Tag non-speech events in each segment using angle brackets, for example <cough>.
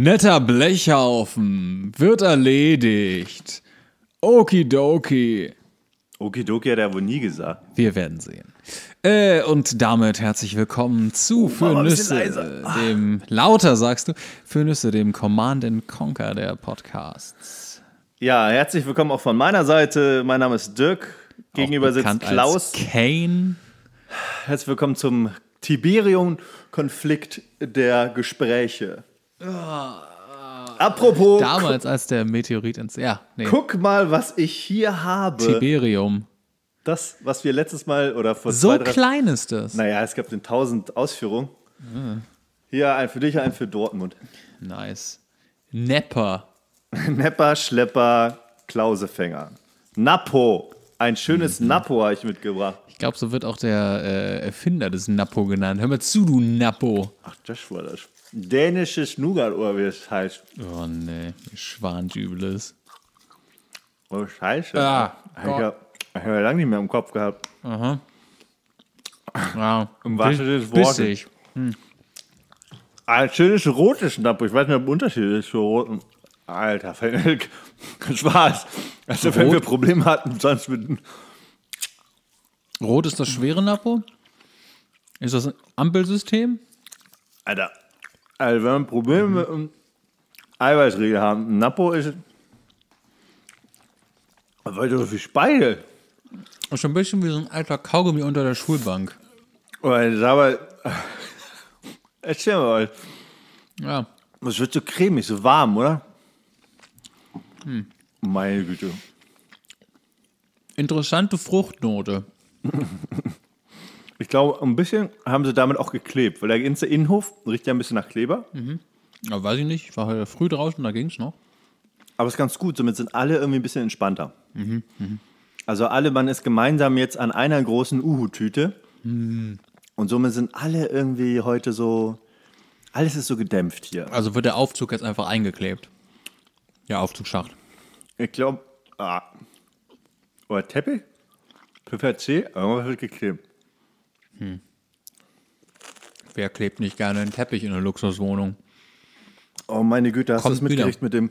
Netter Blechhaufen wird erledigt. Okidoki. Okidoki hat er wohl nie gesagt. Wir werden sehen. Äh, und damit herzlich willkommen zu oh, Für Nüsse, dem lauter sagst du, Für Nüsse, dem Command Conquer der Podcasts. Ja, herzlich willkommen auch von meiner Seite. Mein Name ist Dirk. Gegenüber sitzt Klaus. Kane. Herzlich willkommen zum Tiberium-Konflikt der Gespräche. Oh, Apropos. Damals, als der Meteorit ins. Ja, nee. Guck mal, was ich hier habe. Tiberium. Das, was wir letztes Mal oder vor So zwei, drei, klein ist das. Naja, es gab den 1000 Ausführungen. Mhm. Hier ein für dich, ein für Dortmund. Nice. Nepper. <laughs> Nepper, Schlepper, Klausefänger. Napo. Ein schönes mhm. Napo habe ich mitgebracht. Ich glaube, so wird auch der äh, Erfinder des Napo genannt. Hör mal zu, du Napo. Ach, das war das dänisches Nougat ohr wie es heißt. Oh ne, Schwanzübles. Oh Scheiße. Ah, ich habe hab lange nicht mehr im Kopf gehabt. Aha. Ja, Im wahrsten Sinne des Wortes. Hm. Ah, ein schönes rotes Schnapp. Ich weiß nicht, ob der Unterschied ist zu roten. Alter, Das <laughs> war's. Also, Rot? wenn wir Probleme hatten, sonst mit. Rot ist das schwere Napo? Ist das ein Ampelsystem? Alter, also wenn man Probleme mhm. mit dem Eiweißriegel haben, ein Napo ist weil so viel Speise. Ist schon ein bisschen wie so ein alter Kaugummi unter der Schulbank. Weil mal, <laughs> erzähl mal. Ja. Es wird so cremig, so warm, oder? Hm. Meine Güte. Interessante Fruchtnote. <laughs> Ich glaube, ein bisschen haben sie damit auch geklebt, weil der ganze Innenhof riecht ja ein bisschen nach Kleber. Mhm. Aber weiß ich nicht, ich war heute halt früh draußen, da ging es noch. Aber es ist ganz gut, somit sind alle irgendwie ein bisschen entspannter. Mhm. Mhm. Also alle, man ist gemeinsam jetzt an einer großen Uhu-Tüte. Mhm. Und somit sind alle irgendwie heute so, alles ist so gedämpft hier. Also wird der Aufzug jetzt einfach eingeklebt. Ja, Aufzugsschacht. Ich glaube, ah. oder Teppich? PVC, irgendwas wird geklebt. Hm. Wer klebt nicht gerne einen Teppich in eine Luxuswohnung? Oh meine Güte, hast du es mitgekriegt mit dem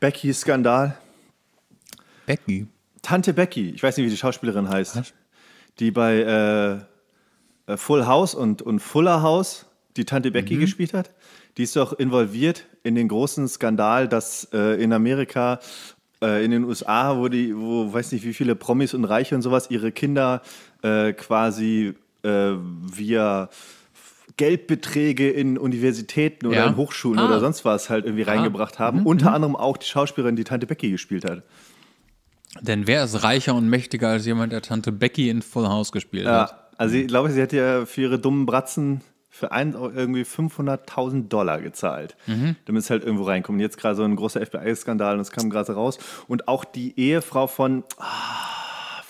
Becky-Skandal? Becky? Tante Becky, ich weiß nicht, wie die Schauspielerin heißt. Was? Die bei äh, äh, Full House und, und Fuller House die Tante Becky mhm. gespielt hat. Die ist doch involviert in den großen Skandal, dass äh, in Amerika, äh, in den USA, wo die, wo weiß nicht wie viele Promis und Reiche und sowas ihre Kinder äh, quasi äh, via Geldbeträge in Universitäten oder ja. in Hochschulen ah. oder sonst was halt irgendwie ah. reingebracht haben. Mhm. Unter mhm. anderem auch die Schauspielerin, die Tante Becky gespielt hat. Denn wer ist reicher und mächtiger als jemand, der Tante Becky in Full House gespielt ja. hat? Also ich mhm. glaube, sie hat ja für ihre dummen Bratzen für einen irgendwie 500.000 Dollar gezahlt, mhm. damit es halt irgendwo reinkommt. jetzt gerade so ein großer FBI-Skandal und es kam gerade raus. Und auch die Ehefrau von... Ah,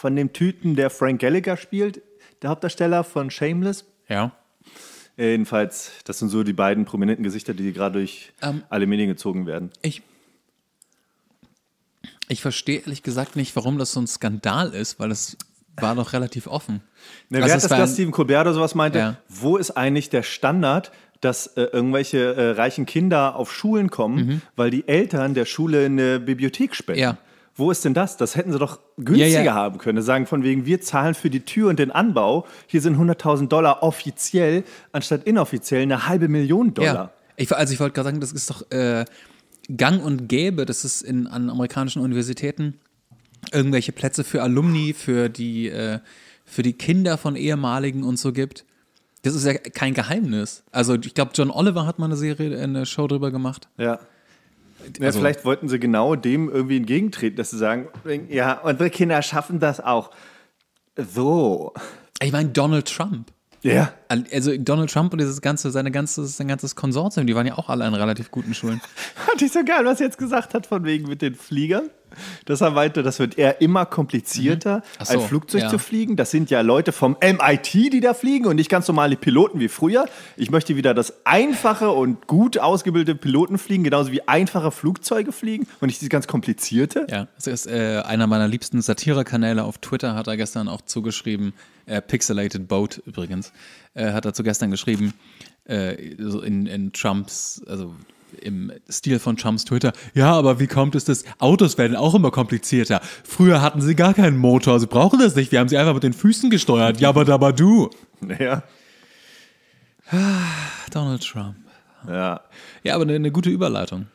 von dem Typen, der Frank Gallagher spielt, der Hauptdarsteller von Shameless. Ja. jedenfalls, das sind so die beiden prominenten Gesichter, die gerade durch ähm, alle Medien gezogen werden. Ich, ich verstehe ehrlich gesagt nicht, warum das so ein Skandal ist, weil das war doch relativ offen. Ne, also wer hat das, dass Stephen Colbert oder sowas meinte? Ja. Wo ist eigentlich der Standard, dass äh, irgendwelche äh, reichen Kinder auf Schulen kommen, mhm. weil die Eltern der Schule eine Bibliothek spenden? Ja wo ist denn das? Das hätten sie doch günstiger ja, ja. haben können. Sagen von wegen, wir zahlen für die Tür und den Anbau. Hier sind 100.000 Dollar offiziell, anstatt inoffiziell eine halbe Million Dollar. Ja. Ich, also ich wollte gerade sagen, das ist doch äh, gang und gäbe, dass es in, an amerikanischen Universitäten irgendwelche Plätze für Alumni, für die, äh, für die Kinder von Ehemaligen und so gibt. Das ist ja kein Geheimnis. Also ich glaube, John Oliver hat mal eine Serie, eine Show drüber gemacht. Ja. Ja, also, vielleicht wollten sie genau dem irgendwie entgegentreten, dass sie sagen, ja, unsere Kinder schaffen das auch. So. Ich meine, Donald Trump. Ja. Also Donald Trump und dieses ganze, seine ganze, sein ganzes Konsortium, die waren ja auch alle in relativ guten Schulen. <laughs> Fand ich so geil, was er jetzt gesagt hat, von wegen mit den Fliegern. Das er meinte, das wird eher immer komplizierter, mhm. so, ein Flugzeug ja. zu fliegen. Das sind ja Leute vom MIT, die da fliegen und nicht ganz normale Piloten wie früher. Ich möchte wieder, dass einfache und gut ausgebildete Piloten fliegen, genauso wie einfache Flugzeuge fliegen und nicht diese ganz komplizierte. Ja, das ist äh, einer meiner liebsten Satire-Kanäle auf Twitter, hat er gestern auch zugeschrieben. Äh, Pixelated Boat übrigens, äh, hat dazu gestern geschrieben, äh, in, in Trumps, also im Stil von Chums Twitter, ja, aber wie kommt es, dass Autos werden auch immer komplizierter? Früher hatten sie gar keinen Motor, sie brauchen das nicht, wir haben sie einfach mit den Füßen gesteuert. Jabba dabba du. <laughs> Ja. Ah, Donald Trump. Ja. Ja, aber eine, gute Überleitung.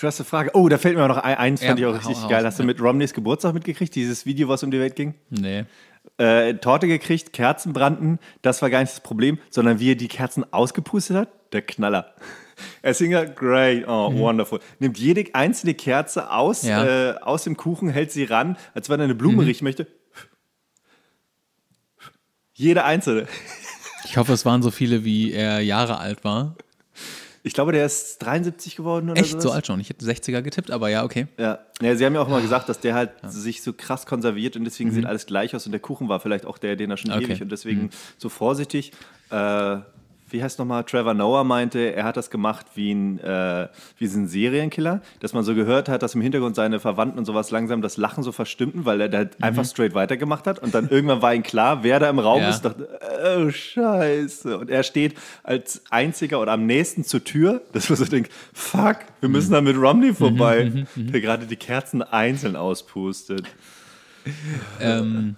Du hast eine Frage. Oh, da fällt mir noch ein, eins, ja, fand ich auch richtig geil. hast du mit Romneys Geburtstag mitgekriegt, dieses Video, was um die Welt ging? Nee. Äh, Torte gekriegt, Kerzen brannten, das war gar nicht das Problem, sondern wie er die Kerzen ausgepustet hat, der Knaller. Er singt ja, great, oh, mhm. wonderful. Nimmt jede einzelne Kerze aus, ja. äh, aus dem Kuchen, hält sie ran, als wenn er eine Blume mhm. riechen möchte. Jede einzelne. Ich hoffe, es waren so viele, wie er Jahre alt war. Ich glaube, der ist 73 geworden oder Echt, sowas. so alt schon. Ich hätte 60er getippt, aber ja, okay. Ja. ja sie haben ja auch mal ah. gesagt, dass der halt ja. sich so krass konserviert und deswegen mhm. sieht alles gleich aus und der Kuchen war vielleicht auch der, den er schon okay. ewig und deswegen mhm. so vorsichtig. Äh, wie heißt nochmal, Trevor Noah meinte, er hat das gemacht wie ein, äh, wie ein Serienkiller, dass man so gehört hat, dass im Hintergrund seine Verwandten und sowas langsam das Lachen so verstimmten, weil er da halt mhm. einfach straight weitergemacht hat und dann irgendwann war ihm klar, wer da im Raum ja. ist, dachte, oh scheiße. Und er steht als einziger oder am nächsten zur Tür, dass man so denkt, fuck, wir müssen mhm. da mit Romney mhm. vorbei, mhm. mhm, der gerade die Kerzen einzeln auspustet. Ähm,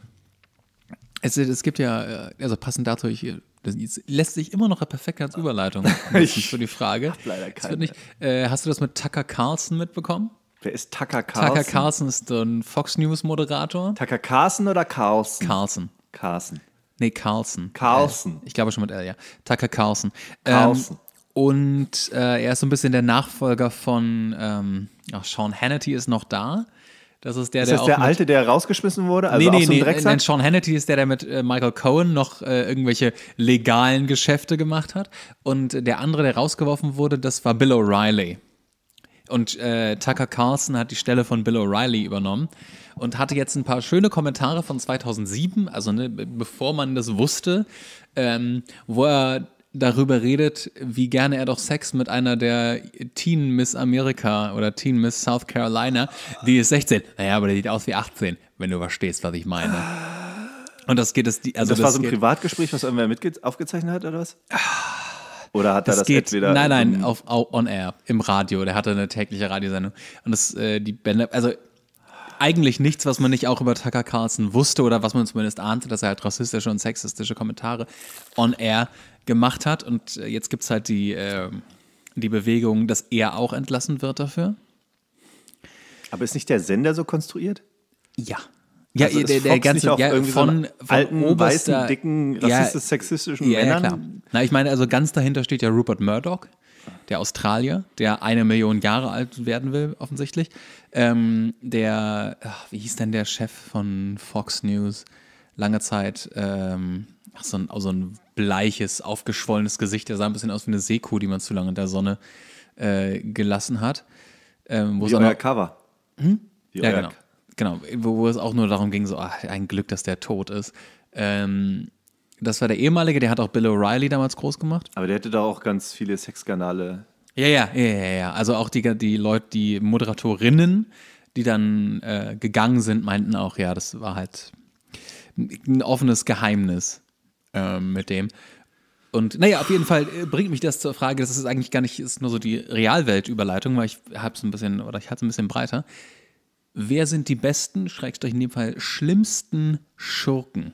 es, es, gibt ja, äh, also passend dazu, ich, äh, das lässt sich immer noch perfekt als ah. Überleitung. Das <laughs> für die Frage. Hab leider keine. Nicht, äh, hast du das mit Tucker Carlson mitbekommen? Wer ist Tucker Carlson? Tucker Carlson ist ein Fox News Moderator. Tucker Carlson oder Carlson? Carlson. Carlson. Nee, Carlson. Carlson. Äh, ich glaube schon mit L, ja. Tucker Carlson. Carlson. Ähm, und äh, er ist so ein bisschen der Nachfolger von, ähm, ach, Sean Hannity ist noch da. Das ist der, ist der. Ist das der Alte, der rausgeschmissen wurde? Also nee, nee, so nee. Nein, Sean Hannity ist der, der mit äh, Michael Cohen noch äh, irgendwelche legalen Geschäfte gemacht hat. Und der andere, der rausgeworfen wurde, das war Bill O'Reilly. Und äh, Tucker Carlson hat die Stelle von Bill O'Reilly übernommen und hatte jetzt ein paar schöne Kommentare von 2007, also ne, bevor man das wusste, ähm, wo er darüber redet, wie gerne er doch Sex mit einer der Teen Miss America oder Teen Miss South Carolina, die ist 16. Naja, aber die sieht aus wie 18, wenn du verstehst, was ich meine. Und das geht es. Also das, das war so ein Privatgespräch, was irgendwer mitge- aufgezeichnet hat, oder was? Oder hat er das, das wieder? entweder. Nein, nein, auf, on air, im Radio. Der hatte eine tägliche Radiosendung. Und das, äh, die Bänder, also eigentlich nichts, was man nicht auch über Tucker Carlson wusste oder was man zumindest ahnte, dass er halt rassistische und sexistische Kommentare on air gemacht hat. Und äh, jetzt gibt es halt die, äh, die Bewegung, dass er auch entlassen wird dafür. Aber ist nicht der Sender so konstruiert? Ja. Ja, also der, der ganze nicht ja, irgendwie von, so von alten, oberster, weißen, dicken, rassistisch, ja, sexistischen ja, Männern. Ja, klar. Na, ich meine, also ganz dahinter steht ja Rupert Murdoch, der Australier, der eine Million Jahre alt werden will, offensichtlich. Ähm, der, ach, wie hieß denn der Chef von Fox News? Lange Zeit, ähm, ach, so, ein, so ein bleiches, aufgeschwollenes Gesicht. Der sah ein bisschen aus wie eine Seekuh, die man zu lange in der Sonne äh, gelassen hat. Ähm, wo wie euer noch, Cover. Hm? Wie ja, euer genau. Genau, wo, wo, es auch nur darum ging, so, ach, ein Glück, dass der tot ist. Ähm, das war der ehemalige, der hat auch Bill O'Reilly damals groß gemacht. Aber der hätte da auch ganz viele Sexskandale. Ja, ja, ja, ja, ja. Also auch die, die Leute, die Moderatorinnen, die dann äh, gegangen sind, meinten auch, ja, das war halt ein offenes Geheimnis äh, mit dem. Und naja, auf jeden Fall äh, bringt mich das zur Frage, das ist eigentlich gar nicht, ist nur so die Realweltüberleitung, weil ich hab's ein bisschen, oder ich hatte es ein bisschen breiter. Wer sind die besten, schrägstrich in dem Fall schlimmsten Schurken?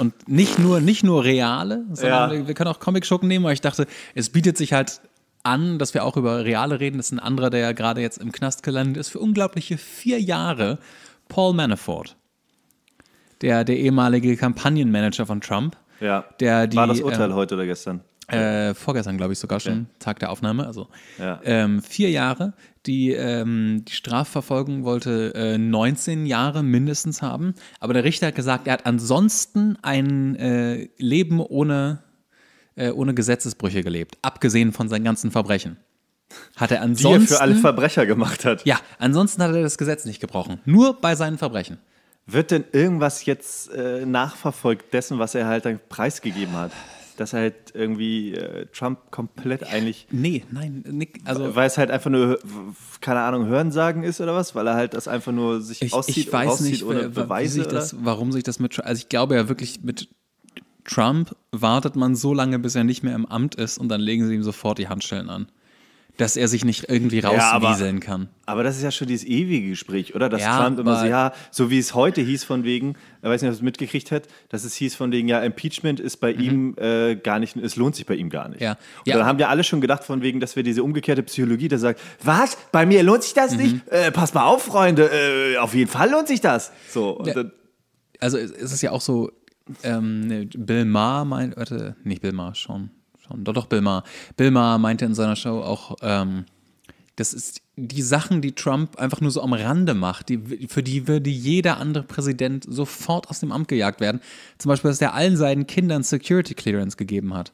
Und nicht nur, nicht nur reale, sondern ja. wir können auch Comic-Schurken nehmen, weil ich dachte, es bietet sich halt an, dass wir auch über reale reden. Das ist ein anderer, der ja gerade jetzt im Knast gelandet ist, für unglaubliche vier Jahre, Paul Manafort. Der, der ehemalige Kampagnenmanager von Trump. Ja. Der die, War das Urteil äh, heute oder gestern? Äh, vorgestern, glaube ich, sogar schon, ja. Tag der Aufnahme, also ja. ähm, vier Jahre. Die, ähm, die Strafverfolgung wollte äh, 19 Jahre mindestens haben, aber der Richter hat gesagt, er hat ansonsten ein äh, Leben ohne, äh, ohne Gesetzesbrüche gelebt, abgesehen von seinen ganzen Verbrechen. Hat er ansonsten. Die er für alle Verbrecher gemacht hat. Ja, ansonsten hat er das Gesetz nicht gebrochen. Nur bei seinen Verbrechen. Wird denn irgendwas jetzt äh, nachverfolgt dessen, was er halt dann preisgegeben hat? dass er halt irgendwie äh, Trump komplett eigentlich. Nee, nein, Nick, also. Weil es halt einfach nur, keine Ahnung, Hörensagen ist oder was? Weil er halt das einfach nur sich ich, auszieht, ich weiß auszieht nicht, ohne Beweise. Sich das, warum sich das mit. Also ich glaube ja wirklich mit. Trump wartet man so lange, bis er nicht mehr im Amt ist und dann legen sie ihm sofort die Handschellen an dass er sich nicht irgendwie rauswieseln ja, kann. Aber das ist ja schon dieses ewige Gespräch, oder? Dass ja, Trump immer so, ja, so wie es heute hieß von wegen, ich weiß nicht, ob es mitgekriegt hat, dass es hieß von wegen, ja, Impeachment ist bei mhm. ihm äh, gar nicht, es lohnt sich bei ihm gar nicht. Ja. Und ja. dann haben wir alle schon gedacht von wegen, dass wir diese umgekehrte Psychologie, der sagt, was, bei mir lohnt sich das mhm. nicht? Äh, pass mal auf, Freunde, äh, auf jeden Fall lohnt sich das. So, dann, also es ist ja auch so, ähm, ne, Bill Maher meint, nicht Bill Maher, schon schauen. Doch, doch, Bill Maher. Bill Maher meinte in seiner Show auch, ähm, das ist die Sachen, die Trump einfach nur so am Rande macht, die, für die würde jeder andere Präsident sofort aus dem Amt gejagt werden. Zum Beispiel, dass er allen seinen Kindern Security Clearance gegeben hat.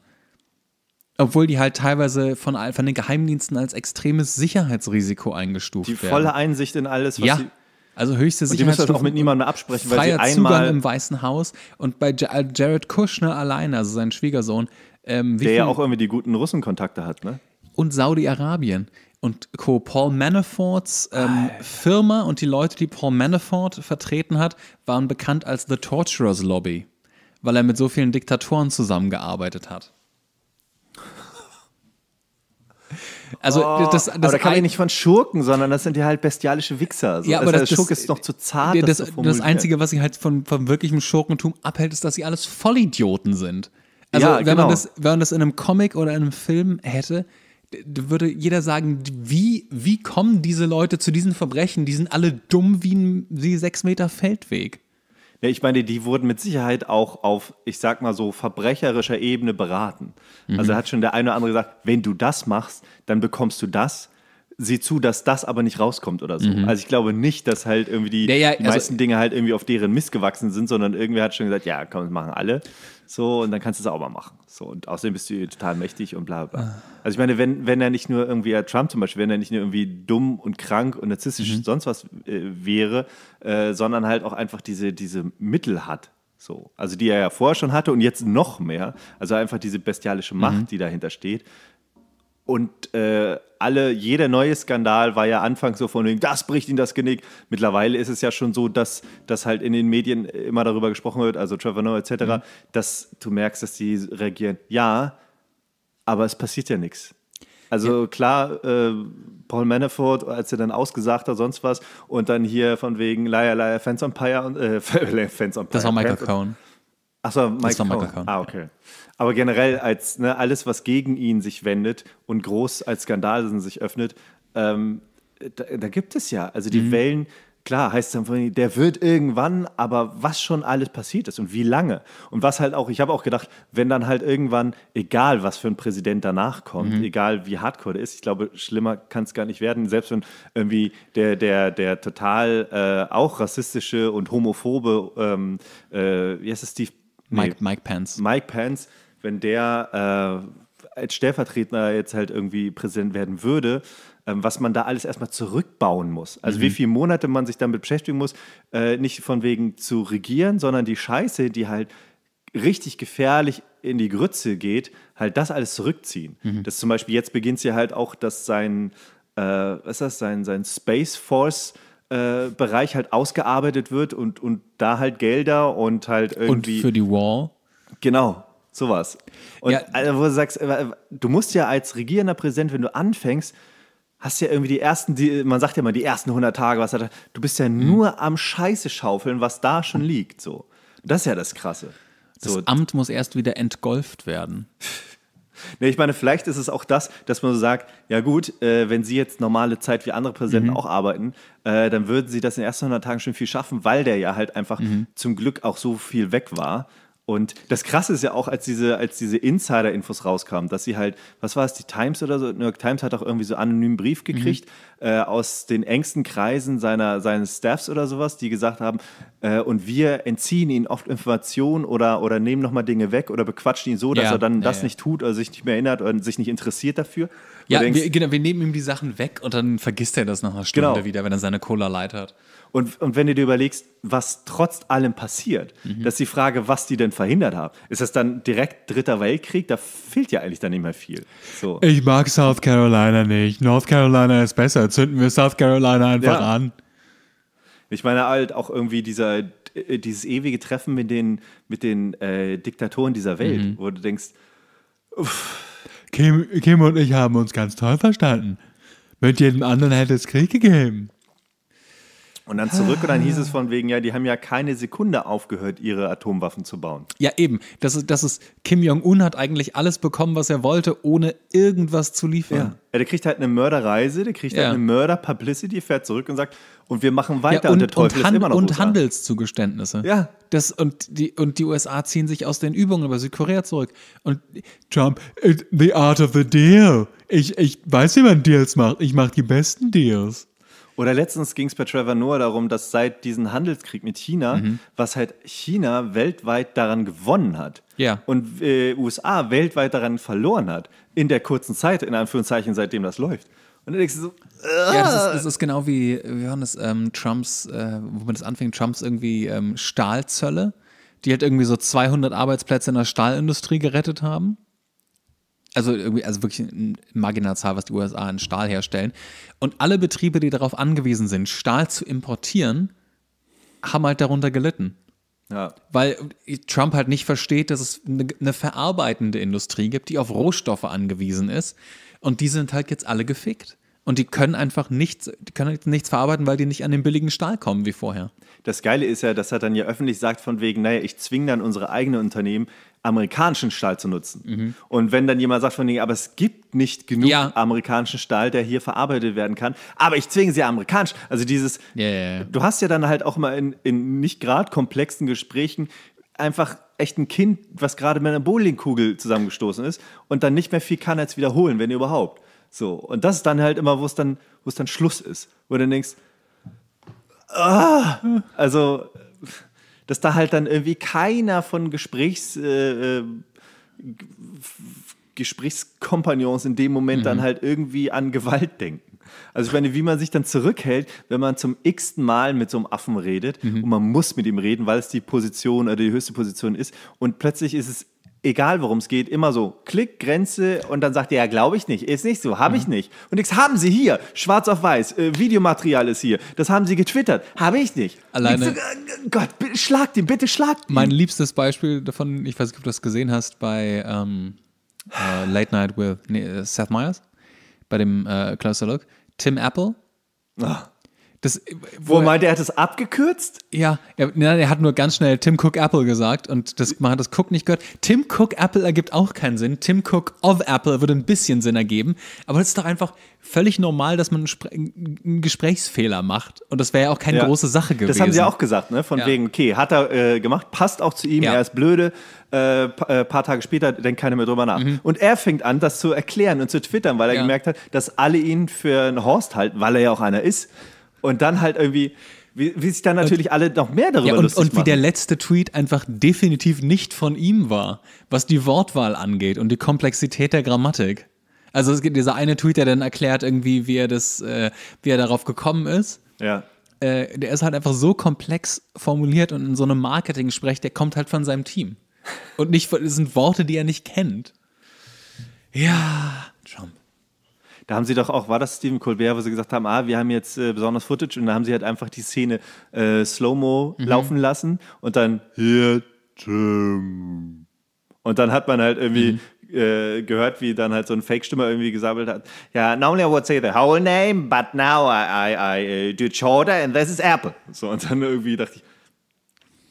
Obwohl die halt teilweise von, von den Geheimdiensten als extremes Sicherheitsrisiko eingestuft die werden. Die volle Einsicht in alles, was ja. sie also höchste Sicherheit. Und die müssen das halt auch mit niemandem absprechen, weil sie einmal Zugang im Weißen Haus und bei Jared Kushner alleine, also sein Schwiegersohn, ähm, der ja auch irgendwie die guten Russenkontakte hat, ne? Und Saudi-Arabien und Co. Paul Manaforts ähm, Firma und die Leute, die Paul Manafort vertreten hat, waren bekannt als The Torturers Lobby, weil er mit so vielen Diktatoren zusammengearbeitet hat. Also oh, das, das aber da kann man nicht von Schurken, sondern das sind ja halt bestialische Wichser. So. Ja, aber also das, heißt, das, Schurk ist noch zu zart. Das, das, das Einzige, was sie halt von, von wirklichem Schurkentum abhält, ist, dass sie alles Vollidioten sind. Also ja, wenn, genau. man das, wenn man das in einem Comic oder in einem Film hätte, würde jeder sagen, wie, wie kommen diese Leute zu diesen Verbrechen? Die sind alle dumm wie, ein, wie Meter Feldweg. Ja, ich meine, die wurden mit Sicherheit auch auf, ich sag mal so, verbrecherischer Ebene beraten. Mhm. Also hat schon der eine oder andere gesagt, wenn du das machst, dann bekommst du das. Sieh zu, dass das aber nicht rauskommt oder so. Mhm. Also ich glaube nicht, dass halt irgendwie die, ja, ja, die also meisten Dinge halt irgendwie auf deren Mist gewachsen sind, sondern irgendwer hat schon gesagt, ja, komm, das machen alle. So, und dann kannst du es auch mal machen. So, und außerdem bist du eh total mächtig und bla bla. Ah. Also ich meine, wenn, wenn er nicht nur irgendwie, Trump zum Beispiel, wenn er nicht nur irgendwie dumm und krank und narzisstisch mhm. und sonst was äh, wäre, äh, sondern halt auch einfach diese, diese Mittel hat. So. Also die er ja vorher schon hatte und jetzt noch mehr. Also einfach diese bestialische Macht, mhm. die dahinter steht. Und äh, alle, jeder neue Skandal war ja anfangs so von wegen, das bricht ihnen das Genick. Mittlerweile ist es ja schon so, dass, dass halt in den Medien immer darüber gesprochen wird, also Trevor Noah etc., mhm. dass du merkst, dass die reagieren. Ja, aber es passiert ja nichts. Also ja. klar, äh, Paul Manafort, als er dann ausgesagt hat, sonst was, und dann hier von wegen Liar, Liar, Fans Empire und äh, <laughs> Fans on Pire. Das war Michael Cohen. Achso, Michael, Michael Cohen. Ah, okay. Aber generell als ne, alles, was gegen ihn sich wendet und groß als Skandal sich öffnet, ähm, da, da, gibt es ja. Also die mhm. Wellen, klar, heißt es dann, der wird irgendwann, aber was schon alles passiert ist und wie lange. Und was halt auch, ich habe auch gedacht, wenn dann halt irgendwann, egal was für ein Präsident danach kommt, mhm. egal wie hardcore der ist, ich glaube, schlimmer kann es gar nicht werden. Selbst wenn irgendwie der, der, der total äh, auch rassistische und homophobe, ähm, äh, wie heißt es, Steve Mike, nee, Mike Pence. Mike Pence, wenn der äh, als Stellvertretender jetzt halt irgendwie präsident werden würde, ähm, was man da alles erstmal zurückbauen muss. Also mhm. wie viele Monate man sich damit beschäftigen muss, äh, nicht von wegen zu regieren, sondern die Scheiße, die halt richtig gefährlich in die Grütze geht, halt das alles zurückziehen. Mhm. Das zum Beispiel, jetzt beginnt es ja halt auch, dass sein, äh, was ist das, sein, sein Space Force äh, Bereich halt ausgearbeitet wird und, und da halt Gelder und halt irgendwie. Und für die Wall. Genau, sowas. Und ja. also, wo du sagst, äh, du musst ja als regierender Präsident, wenn du anfängst, hast ja irgendwie die ersten, die, man sagt ja mal die ersten 100 Tage, was hat, du bist ja mhm. nur am Scheiße schaufeln, was da schon mhm. liegt, so. Das ist ja das Krasse. Das Amt muss erst wieder entgolft werden. <laughs> Nee, ich meine, vielleicht ist es auch das, dass man so sagt, ja gut, äh, wenn Sie jetzt normale Zeit wie andere Präsidenten mhm. auch arbeiten, äh, dann würden Sie das in den ersten 100 Tagen schon viel schaffen, weil der ja halt einfach mhm. zum Glück auch so viel weg war. Und das Krasse ist ja auch, als diese, als diese Insider-Infos rauskamen, dass sie halt, was war es, die Times oder so, New York Times hat auch irgendwie so einen anonymen Brief mhm. gekriegt mhm. äh, aus den engsten Kreisen seiner, seines Staffs oder sowas, die gesagt haben, äh, und wir entziehen ihnen oft Informationen oder, oder nehmen nochmal Dinge weg oder bequatschen ihn so, dass ja, er dann ja, das ja. nicht tut oder sich nicht mehr erinnert oder sich nicht interessiert dafür. Ja, denkst, wir, genau, wir nehmen ihm die Sachen weg und dann vergisst er das nach einer Stunde genau. wieder, wenn er seine Cola leitert. Und, und wenn du dir überlegst, was trotz allem passiert, mhm. das ist die Frage, was die denn verhindert haben. Ist das dann direkt Dritter Weltkrieg? Da fehlt ja eigentlich dann nicht mehr viel. So. Ich mag South Carolina nicht. North Carolina ist besser. Zünden wir South Carolina einfach ja. an. Ich meine halt auch irgendwie dieser, äh, dieses ewige Treffen mit den, mit den äh, Diktatoren dieser Welt, mhm. wo du denkst, uff, Kim, Kim und ich haben uns ganz toll verstanden. Mit jedem anderen hätte es Krieg gegeben. Und dann zurück und dann hieß es ah. von wegen, ja, die haben ja keine Sekunde aufgehört, ihre Atomwaffen zu bauen. Ja, eben. Das ist, das ist Kim Jong-un hat eigentlich alles bekommen, was er wollte, ohne irgendwas zu liefern. Ja. ja der kriegt halt eine Mörderreise, der kriegt halt ja. halt eine Mörder-Publicity, fährt zurück und sagt, und wir machen weiter ja, und, und, der Teufel und ist immer noch Und USA. Handelszugeständnisse. Ja. Das, und, die, und die USA ziehen sich aus den Übungen über Südkorea zurück. Und Trump, the art of the deal. Ich, ich weiß, wie man Deals macht. Ich mache die besten Deals. Oder letztens ging es bei Trevor Noah darum, dass seit diesem Handelskrieg mit China, mhm. was halt China weltweit daran gewonnen hat ja. und äh, USA weltweit daran verloren hat, in der kurzen Zeit, in Anführungszeichen, seitdem das läuft. Und dann denkst du so, äh. Ja, das ist, das ist, genau wie, wie hören das, ähm, Trumps, äh, man das anfing, Trumps irgendwie ähm, Stahlzölle, die halt irgendwie so 200 Arbeitsplätze in der Stahlindustrie gerettet haben. Also, irgendwie, also wirklich eine Marginalzahl, was die USA an Stahl herstellen. Und alle Betriebe, die darauf angewiesen sind, Stahl zu importieren, haben halt darunter gelitten. Ja. Weil Trump halt nicht versteht, dass es eine, eine verarbeitende Industrie gibt, die auf Rohstoffe angewiesen ist. Und die sind halt jetzt alle gefickt. Und die können einfach nichts, die können nichts verarbeiten, weil die nicht an den billigen Stahl kommen wie vorher. Das Geile ist ja, dass er dann ja öffentlich sagt, von wegen, naja, ich zwinge dann unsere eigenen Unternehmen, amerikanischen Stahl zu nutzen. Mhm. Und wenn dann jemand sagt, von wegen, aber es gibt nicht genug ja. amerikanischen Stahl, der hier verarbeitet werden kann, aber ich zwinge sie amerikanisch. Also dieses, yeah, yeah, yeah. du hast ja dann halt auch mal in, in nicht gerade komplexen Gesprächen einfach echt ein Kind, was gerade mit einer Bowlingkugel zusammengestoßen ist und dann nicht mehr viel kann als wiederholen, wenn überhaupt. So, und das ist dann halt immer, wo es dann, wo es dann Schluss ist, wo du denkst, ah, also, dass da halt dann irgendwie keiner von Gesprächs, äh, äh Gesprächskompagnons in dem Moment mhm. dann halt irgendwie an Gewalt denken. Also ich meine, wie man sich dann zurückhält, wenn man zum x-ten Mal mit so einem Affen redet mhm. und man muss mit ihm reden, weil es die Position oder die höchste Position ist und plötzlich ist es egal worum es geht, immer so Klick, Grenze und dann sagt er, ja, glaube ich nicht, ist nicht so, habe ich mhm. nicht. Und nichts haben sie hier, schwarz auf weiß, äh, Videomaterial ist hier, das haben sie getwittert, habe ich nicht. Alleine. Nix, äh, äh, Gott, bitte, schlag den, bitte schlag den. Mein liebstes Beispiel davon, ich weiß nicht, ob du das gesehen hast, bei ähm, äh, Late Night with nee, äh, Seth Meyers, bei dem äh, Closer Look, Tim Apple. Ach. Das, wo, wo er meinte, er hat es abgekürzt? Ja, er, nein, er hat nur ganz schnell Tim Cook Apple gesagt und das, man hat das Cook nicht gehört. Tim Cook Apple ergibt auch keinen Sinn. Tim Cook of Apple würde ein bisschen Sinn ergeben. Aber es ist doch einfach völlig normal, dass man einen Gesprächsfehler macht. Und das wäre ja auch keine ja. große Sache gewesen. Das haben sie auch gesagt, ne? Von ja. wegen, okay, hat er äh, gemacht, passt auch zu ihm, ja. er ist blöde. Äh, äh, paar Tage später denkt keiner mehr drüber nach. Mhm. Und er fängt an, das zu erklären und zu twittern, weil er gemerkt hat, dass alle ihn für einen Horst halten, weil er ja auch einer ist. Und dann halt irgendwie, wie, wie sich dann natürlich und, alle noch mehr darüber ja, und, lustig und wie der letzte Tweet einfach definitiv nicht von ihm war, was die Wortwahl angeht und die Komplexität der Grammatik. Also es gibt dieser eine Tweet, der dann erklärt irgendwie, wie er das, äh, wie er darauf gekommen ist. Ja. Äh, der ist halt einfach so komplex formuliert und in so einem Marketing-Sprech, der kommt halt von seinem Team. Und nicht, von, das sind Worte, die er nicht kennt. Ja, Trump. Da haben sie doch auch, war das Stephen Colbert, wo sie gesagt haben, ah, wir haben jetzt äh, besonders Footage und da haben sie halt einfach die Szene äh, Slow-Mo mhm. laufen lassen und dann hier Tim. Und dann hat man halt irgendwie mhm. äh, gehört, wie dann halt so ein Fake-Stimmer irgendwie gesammelt hat. Ja, normally I would say the whole name, but now I, I, I äh, do Chowder and this is Apple. So, und dann irgendwie dachte ich,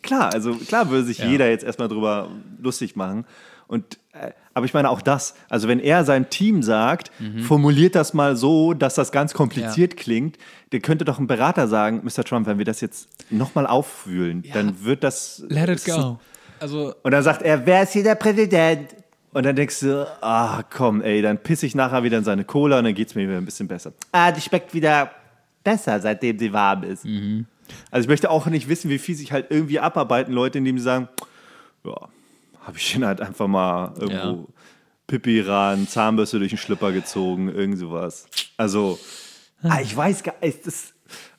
klar, also klar würde sich ja. jeder jetzt erstmal drüber lustig machen. Und äh, aber ich meine auch das, also wenn er sein Team sagt, mhm. formuliert das mal so, dass das ganz kompliziert ja. klingt, der könnte doch ein Berater sagen, Mr. Trump, wenn wir das jetzt nochmal aufwühlen, ja. dann wird das... Let it go. Also und dann sagt er, wer ist hier der Präsident? Und dann denkst du, ah komm, ey, dann pisse ich nachher wieder in seine Cola und dann geht es mir wieder ein bisschen besser. Ah, die schmeckt wieder besser, seitdem sie warm ist. Mhm. Also ich möchte auch nicht wissen, wie viel sich halt irgendwie abarbeiten Leute, indem sie sagen, ja, habe ich ihn halt einfach mal irgendwo ja. Pipi ran, Zahnbürste durch den Schlipper gezogen, irgend sowas. Also, ah, ich weiß gar nicht,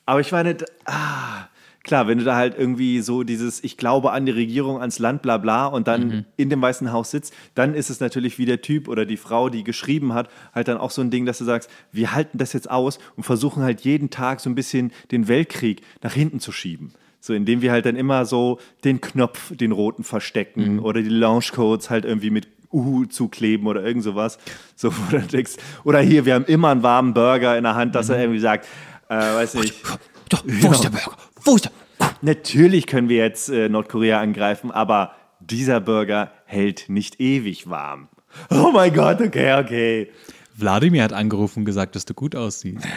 aber ich meine, ah, klar, wenn du da halt irgendwie so dieses Ich glaube an die Regierung, ans Land, bla bla und dann mhm. in dem Weißen Haus sitzt, dann ist es natürlich wie der Typ oder die Frau, die geschrieben hat, halt dann auch so ein Ding, dass du sagst, wir halten das jetzt aus und versuchen halt jeden Tag so ein bisschen den Weltkrieg nach hinten zu schieben. So, indem wir halt dann immer so den Knopf, den roten verstecken mhm. oder die Launchcodes halt irgendwie mit Uhu zukleben oder irgend sowas. So, wo du denkst, oder hier, wir haben immer einen warmen Burger in der Hand, dass mhm. er irgendwie sagt, äh, weiß nicht. Doch, wo ist der Burger? Wo ist der? Natürlich können wir jetzt äh, Nordkorea angreifen, aber dieser Burger hält nicht ewig warm. Oh mein Gott, okay, okay. Wladimir hat angerufen und gesagt, dass du gut aussiehst. <laughs>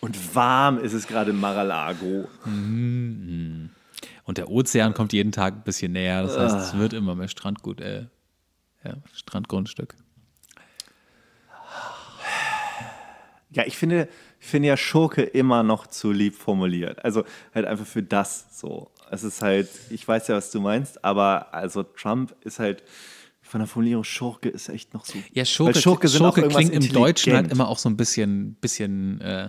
Und warm ist es gerade in Mar-a-Lago. Mm-hmm. Und der Ozean kommt jeden Tag ein bisschen näher. Das heißt, es wird immer mehr Strandgut, äh, ja, Strandgrundstück. Ja, ich finde, ich finde ja Schurke immer noch zu lieb formuliert. Also halt einfach für das so. Es ist halt, ich weiß ja, was du meinst, aber also Trump ist halt von der Formulierung Schurke ist echt noch so. Ja, Schurke, Schurke, Schurke klingt im Deutschen halt immer auch so ein bisschen, bisschen äh,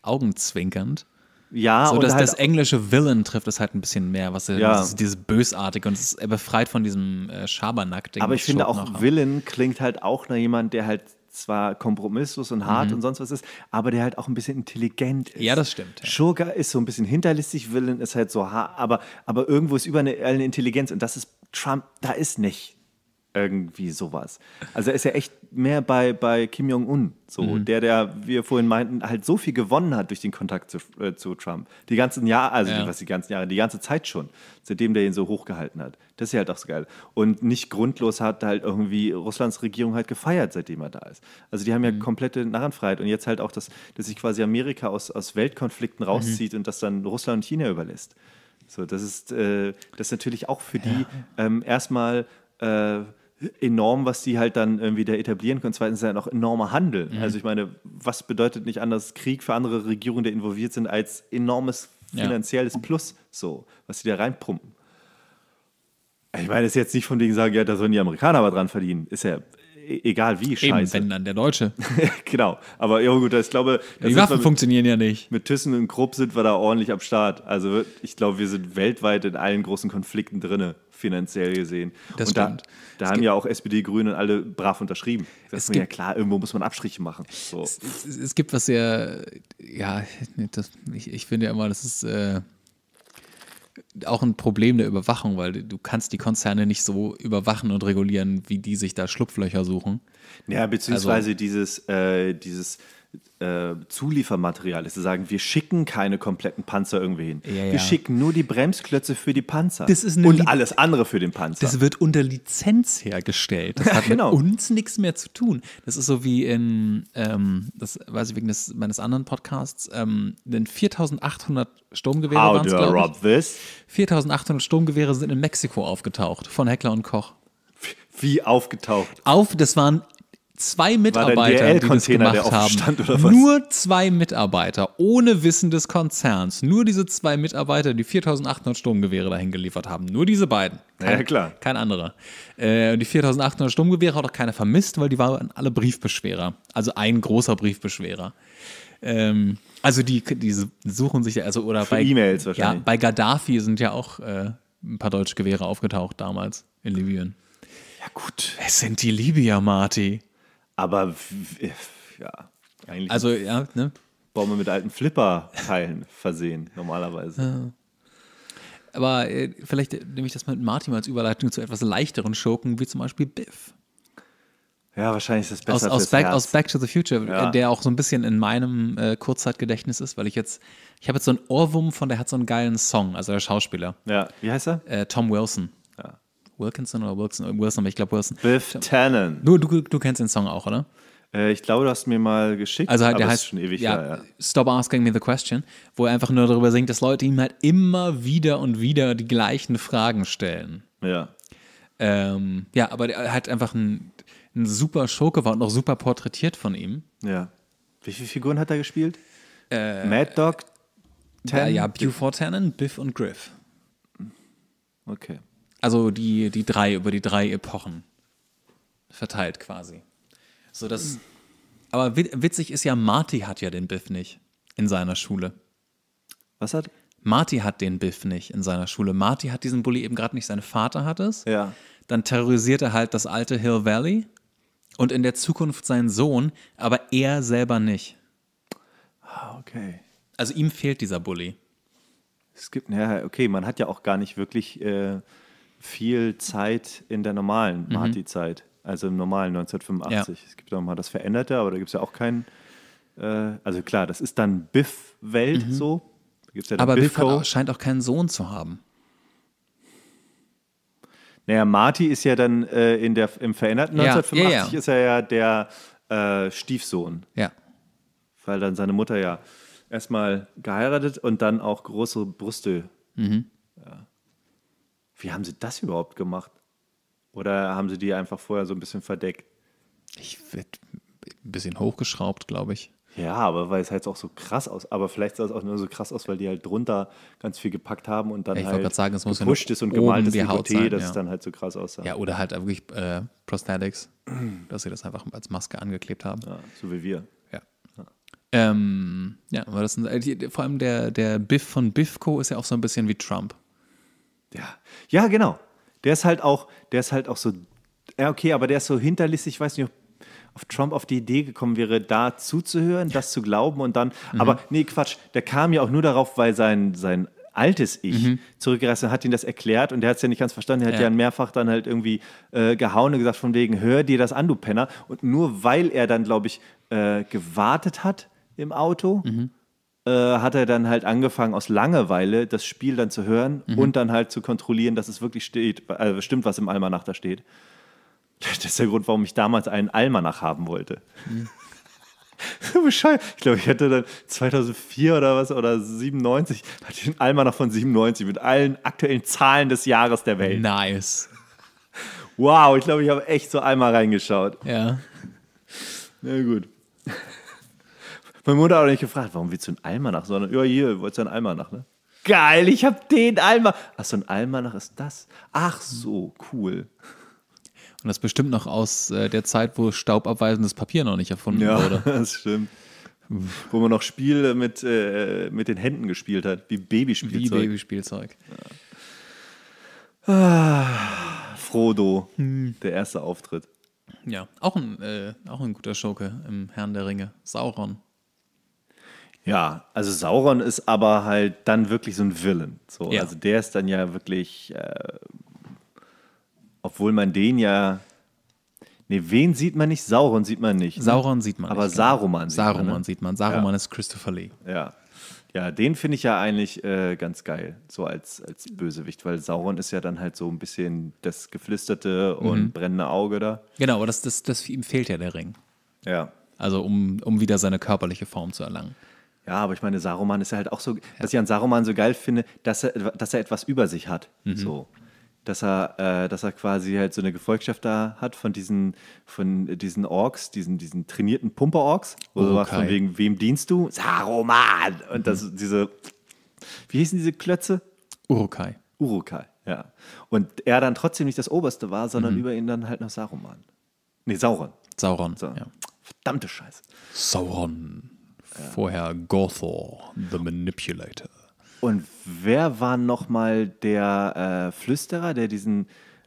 augenzwinkernd. Ja, so, dass halt das englische Villain trifft es halt ein bisschen mehr, was äh, ja. ist dieses bösartige und es befreit von diesem äh, Schabernack. Aber ich finde auch Villain klingt halt auch nach jemand, der halt zwar kompromisslos und hart mhm. und sonst was ist, aber der halt auch ein bisschen intelligent ist. Ja, das stimmt. Ja. Schurke ist so ein bisschen hinterlistig, Villain ist halt so hart, aber, aber irgendwo ist überall eine Intelligenz und das ist Trump, da ist nicht. Irgendwie sowas. Also er ist ja echt mehr bei, bei Kim Jong-un, so, mhm. der, der, wie wir vorhin meinten, halt so viel gewonnen hat durch den Kontakt zu, äh, zu Trump. Die ganzen Jahre, also ja. die, was die ganzen Jahre, die ganze Zeit schon, seitdem der ihn so hochgehalten hat. Das ist ja halt auch so geil. Und nicht grundlos hat halt irgendwie Russlands Regierung halt gefeiert, seitdem er da ist. Also die haben ja mhm. komplette Narrenfreiheit. Und jetzt halt auch, das, dass sich quasi Amerika aus, aus Weltkonflikten mhm. rauszieht mhm. und das dann Russland und China überlässt. So, das ist, äh, das ist natürlich auch für ja. die ähm, erstmal. Äh, enorm, was die halt dann irgendwie da etablieren können. Zweitens ist ja noch enormer Handel. Mhm. Also ich meine, was bedeutet nicht anders Krieg für andere Regierungen, die involviert sind, als enormes finanzielles ja. Plus, so, was die da reinpumpen. Ich meine, es ist jetzt nicht von denen sagen, ja, da sollen die Amerikaner aber dran verdienen. Ist ja, E-, egal wie, scheiße. Eben, wenn dann, der Deutsche. <laughs> genau, aber ja gut, ich glaube... Die Waffen mit, funktionieren ja nicht. Mit Thyssen und Krupp sind wir da ordentlich am Start. Also ich glaube, wir sind weltweit in allen großen Konflikten drinne, finanziell gesehen. Das und stimmt. Da, da haben ja auch SPD, Grüne und alle brav unterschrieben. Das ist ja klar, irgendwo muss man Abstriche machen. So. Es, es, es, gibt was sehr, ja, das, ich, ich finde ja immer, das ist... Äh auch ein Problem der Überwachung, weil du kannst die Konzerne nicht so überwachen und regulieren, wie die sich da Schlupflöcher suchen. Ja, beziehungsweise also, dieses, äh, dieses äh, Zuliefermaterial ist, zu sagen, wir schicken keine kompletten Panzer irgendwie hin. Ja, ja. Wir schicken nur die Bremsklötze für die Panzer und Li alles andere für den Panzer. Das wird unter Lizenz hergestellt. Das <laughs> hat genau. mit uns nichts mehr zu tun. Das ist so wie in, ähm, das weiß ich wegen des, meines anderen Podcasts, ähm, denn 4800 Sturmgewehre waren es, glaube ich. 4800 Sturmgewehre sind in Mexiko aufgetaucht von Heckler und Koch. Wie aufgetaucht? Auf, das waren zwei Mitarbeiter, die das gemacht haben. Nur zwei Mitarbeiter, ohne Wissen des Konzerns. Nur diese zwei Mitarbeiter, die 4800 Sturmgewehre dahin geliefert haben. Nur diese beiden. Kein, ja, klar. Kein anderer. Äh, die 4800 Sturmgewehre hat auch keiner vermisst, weil die waren alle Briefbeschwerer. Also ein großer Briefbeschwerer. Ähm, also die, die suchen sich ja, also oder Für bei E-Mails wahrscheinlich. Ja, bei Gaddafi sind ja auch äh, ein paar deutsche Gewehre aufgetaucht damals in Libyen. Ja, gut. Es sind die Libyer, Marty. Aber ja, eigentlich. Also, ja, ne? Bäume mit alten Flipper-Teilen <laughs> versehen, normalerweise. Ja. Aber äh, vielleicht nehme ich das mit Martin als Überleitung zu etwas leichteren Schurken, wie zum Beispiel Biff. Ja, wahrscheinlich ist das besser. Aus, aus, Back, aus Back, to the Future, ja. Äh, der auch so ein bisschen in meinem äh, Kurzzeitgedächtnis ist, weil ich jetzt, ich habe jetzt so einen Ohrwurm von, der hat so einen geilen Song, also der Schauspieler. Ja, wie heißt er? Äh, Tom Wilson. Wilkinson oder Wilson, äh, Wilson, aber ich glaube Wilson. Biff Tannen. Du, du, du kennst den Song auch, oder? Äh, ich glaube, du hast mir mal geschickt. Also halt, der heißt schon ewig ja, her, ja. Stop Asking Me the Question, wo er einfach nur darüber singt, dass Leute ihm halt immer wieder und wieder die gleichen Fragen stellen. Ja. Ähm, ja, aber er hat einfach ein, ein super Schurke war und noch super porträtiert von ihm. Ja. Wie viele Figuren hat er gespielt? Äh, Mad Dog, Tannen? Ja, ja Buford Tannen, Biff und Griff. Okay also die, die drei über die drei Epochen verteilt quasi. So dass, Aber witzig ist ja, Marty hat ja den Biff nicht in seiner Schule. Was hat? Marty hat den Biff nicht in seiner Schule. Marty hat diesen Bully eben gerade nicht, sein Vater hat es. Ja. Dann terrorisiert er halt das alte Hill Valley und in der Zukunft seinen Sohn, aber er selber nicht. Ah, okay. Also ihm fehlt dieser Bully. Es gibt, ja, okay, man hat ja auch gar nicht wirklich äh, viel Zeit in der normalen marty mhm. Marti-Zeit, also im normalen 1985. Ja. Es gibt auch mal das Veränderte, aber da gibt es ja auch keinen. Äh, also klar, das ist dann Biff-Welt mhm. so. Ja aber Biff, Biff auch, scheint auch keinen Sohn zu haben. Naja, Marty ist ja dann äh, in der, im veränderten ja, 1985 yeah. ist er ja der äh, Stiefsohn. Ja. Weil dann seine Mutter ja erstmal geheiratet und dann auch große Brüste mhm. Wie haben sie das überhaupt gemacht? Oder haben sie die einfach vorher so ein bisschen verdeckt? Ich werde ein bisschen hochgeschraubt, glaube ich. Ja, aber weil es halt auch so krass aus, aber vielleicht sah es auch nur so krass aus, weil die halt drunter ganz viel gepackt haben und dann ich halt sagen, es muss gepusht ist und gemalt ist die Haut sein, dass ja. es dann halt so krass aussah. Ja, oder halt wirklich äh, Prosthetics, dass sie das einfach als Maske angeklebt haben. Ja, so wie wir. Ja. Ja, ähm, ja aber das sind, äh, vor allem der, der Biff von Biffco ist ja auch so ein bisschen wie Trump. Ja, ja, genau. Der ist halt auch, der ist halt auch so, ja, okay, aber der ist so hinterlistig, ich weiß nicht, ob auf Trump auf die Idee gekommen wäre, da zuzuhören, das zu glauben und dann, mhm. aber nee, Quatsch, der kam ja auch nur darauf, weil sein, sein altes Ich mhm. zurückgereist und hat ihm das erklärt und der hat es ja nicht ganz verstanden. Er hat ja, ja mehrfach dann halt irgendwie äh, gehauen und gesagt, von wegen, hör dir das an, du Penner. Und nur weil er dann, glaube ich, äh, gewartet hat im Auto, mhm. Äh, hat er dann halt angefangen, aus Langeweile das Spiel dann zu hören mhm. und dann halt zu kontrollieren, dass es wirklich steht, also stimmt, was im Almanach da steht. Das ist der Grund, warum ich damals einen Almanach haben wollte. Mhm. <laughs> Ich glaube, ich hatte dann 2004 oder was oder 97, hatte ich einen Almanach von 97 mit allen aktuellen Zahlen des Jahres der Welt. Nice. Wow, ich glaube, ich habe echt so einmal reingeschaut. Ja. Na gut. Meine Mutter hat auch nicht gefragt, warum willst du ein Almanach, sondern ja, hier, wolltest du ein Almanach, ne? Geil, ich hab den Almanach. Ach so, ein Almanach ist das. Ach so, cool. Und das bestimmt noch aus äh, der Zeit, wo staubabweisendes Papier noch nicht erfunden ja, wurde. Ja, <laughs> das stimmt. wo man noch Spiele mit, äh, mit den Händen gespielt hat, wie Babyspielzeug. Wie Babyspielzeug. Ja. Ah, Frodo, hm. der erste Auftritt. Ja, auch ein, äh, auch ein guter Schurke im Herrn der Ringe, Sauron. Ja, also Sauron ist aber halt dann wirklich so ein Villain. So. Ja. Also der ist dann ja wirklich, äh, obwohl man den ja. Nee, wen sieht man nicht? Sauron sieht man nicht. Ne? Sauron sieht man aber nicht. Aber genau. Saruman, sieht, Saruman man, ne? sieht man. Saruman ja. ist Christopher Lee. Ja. Ja, den finde ich ja eigentlich äh, ganz geil, so als, als Bösewicht, weil Sauron ist ja dann halt so ein bisschen das geflüsterte und mhm. brennende Auge da. Genau, aber das, das, das ihm fehlt ja der Ring. Ja. Also um, um wieder seine körperliche Form zu erlangen. Ja, aber ich meine, Saruman ist ja halt auch so, was ich an Saruman so geil finde, dass er, dass er etwas über sich hat. Mhm. So. Dass er, äh, dass er quasi halt so eine Gefolgschaft da hat von diesen, von diesen Orks, diesen, diesen trainierten Pumper-Orks. Oder oh, okay. von wegen, wem dienst du? Saruman! Und mhm. diese, wie hießen diese Klötze? Urukai. Urukai, ja. Und er dann trotzdem nicht das Oberste war, sondern mhm. über ihn dann halt noch Saruman. Nee, Sauron. Sauron, so. ja. Verdammte Scheiße. Sauron. Vorher Gothor, The Manipulator. Und wer war nochmal der äh, Flüsterer, der diesen,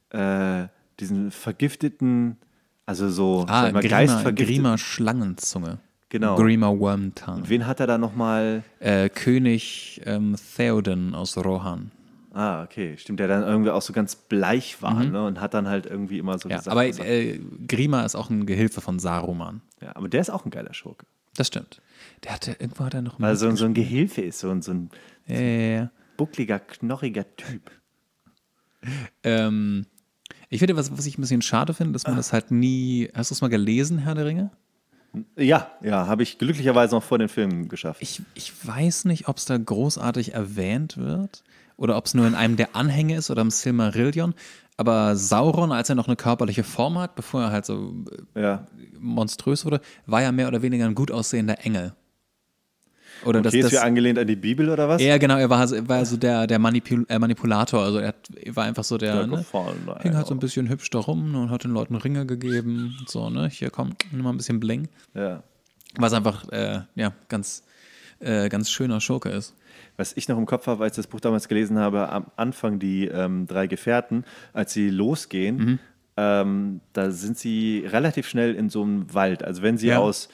äh, diesen vergifteten, also so ah, mal, Grima, Grima Schlangenzunge. Genau. Grima Wormtongue. Wen hat er da nochmal? Äh, König ähm, Theoden aus Rohan. Ah, okay, stimmt, der dann irgendwie auch so ganz bleich war mhm. ne? und hat dann halt irgendwie immer so ja, gesagt. Aber äh, Grima ist auch ein Gehilfe von Saruman. Ja, aber der ist auch ein geiler Schurke. Das stimmt. Der hatte irgendwo hat er noch. Weil so, so ein Gehilfe ist, so, ein, so ein, ja, ja, ja. buckliger, knorriger Typ. Ähm, ich finde, was, was ich ein bisschen schade finde, dass man ah. das halt nie. Hast du es mal gelesen, Herr der Ringe? Ja, ja, habe ich glücklicherweise noch vor den Filmen geschafft. Ich, ich weiß nicht, ob es da großartig erwähnt wird oder ob es nur in einem der Anhänge ist oder im Silmarillion. Aber Sauron, als er noch eine körperliche Form hat, bevor er halt so äh, ja. monströs wurde, war ja mehr oder weniger ein gut aussehender Engel. Oder okay, das, ist ja angelehnt an die Bibel oder was? Ja, genau, er war, er war so der, der Manipul äh, Manipulator. Also er, war einfach so der, der ne, hing halt so ein bisschen hübsch da rum und hat den Leuten Ringe gegeben. So, ne, hier kommt nimm mal ein bisschen Bling. Ja. Was einfach, äh, ja, ganz, äh, ganz schöner Schurke ist. Was ich noch im Kopf habe, als ich das Buch damals gelesen habe, am Anfang die ähm, drei Gefährten, als sie losgehen, mhm. ähm, da sind sie relativ schnell in so einem Wald. Also wenn sie ja. aus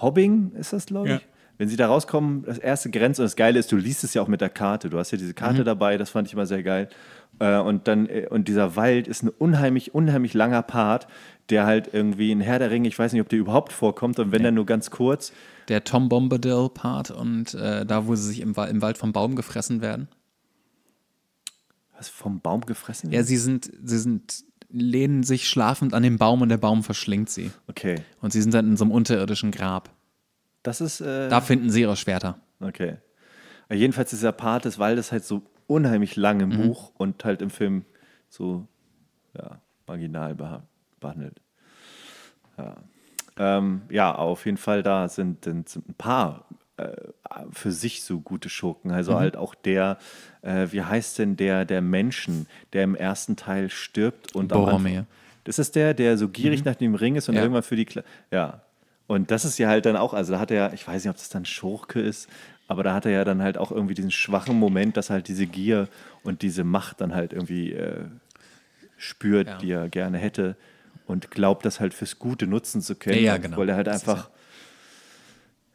Hobbing, ist das glaube ich, ja. wenn sie da rauskommen, das erste Grenz und das Geile ist, du liest es ja auch mit der Karte. Du hast ja diese Karte mhm. dabei, das fand ich immer sehr geil. Äh, und dann, äh, und dieser Wald ist ein unheimlich, unheimlich langer Part, der halt irgendwie in Herr der Ringe, ich weiß nicht, ob der überhaupt vorkommt und wenn nee. dann nur ganz kurz. Der Tom Bombadil-Part und äh, da, wo sie sich im, im Wald vom Baum gefressen werden. Was, vom Baum gefressen? Ja, sie sind, sie sind, lehnen sich schlafend an den Baum und der Baum verschlingt sie. Okay. Und sie sind dann in so einem unterirdischen Grab. Das ist. Äh... Da finden sie ihre Schwerter. Okay. Äh, jedenfalls ist dieser Part des Waldes halt so unheimlich lang im mhm. Buch und halt im Film so ja, marginal beha behandelt. Ja. Ähm, ja. auf jeden Fall da sind, sind ein paar äh, für sich so gute Schurken. Also mhm. halt auch der, äh, wie heißt denn der, der Menschen, der im ersten Teil stirbt und Boromir. Das ist der, der so gierig mhm. nach dem Ring ist und ja. irgendwann für die Kle Ja. Und das ist ja halt dann auch, also da hat er, ich weiß nicht, ob das dann Schurke ist, aber da hat er ja dann halt auch irgendwie diesen schwachen Moment, dass halt diese Gier und diese Macht dann halt irgendwie äh, spürt, ja. die er gerne hätte und glaubt, das halt fürs Gute nutzen zu können, ja, genau. weil er halt das einfach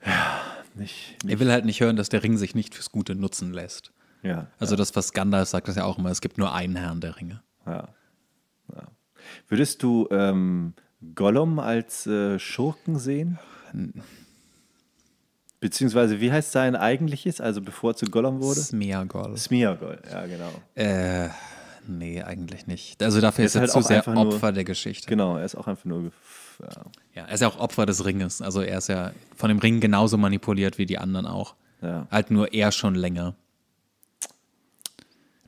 ja, nicht, nicht, Er will halt nicht hören, dass der Ring sich nicht fürs Gute nutzen lässt. Ja. Also das, was Gandalf sagt, das ja auch immer, es gibt nur einen Herrn der Ringe. Ja. Würdest du ähm, Gollum als äh, Schurken sehen? Beziehungsweise, wie heißt sein eigentliches, also bevor er zu Gollum wurde? Smeargol. Smeargol, ja, genau. Äh, nee, eigentlich nicht. Also dafür er ist, ist halt er zu sehr Opfer nur, der Geschichte. Genau, er ist auch einfach nur. Ja. ja, er ist ja auch Opfer des Ringes. Also er ist ja von dem Ring genauso manipuliert wie die anderen auch. Ja. Halt nur er schon länger.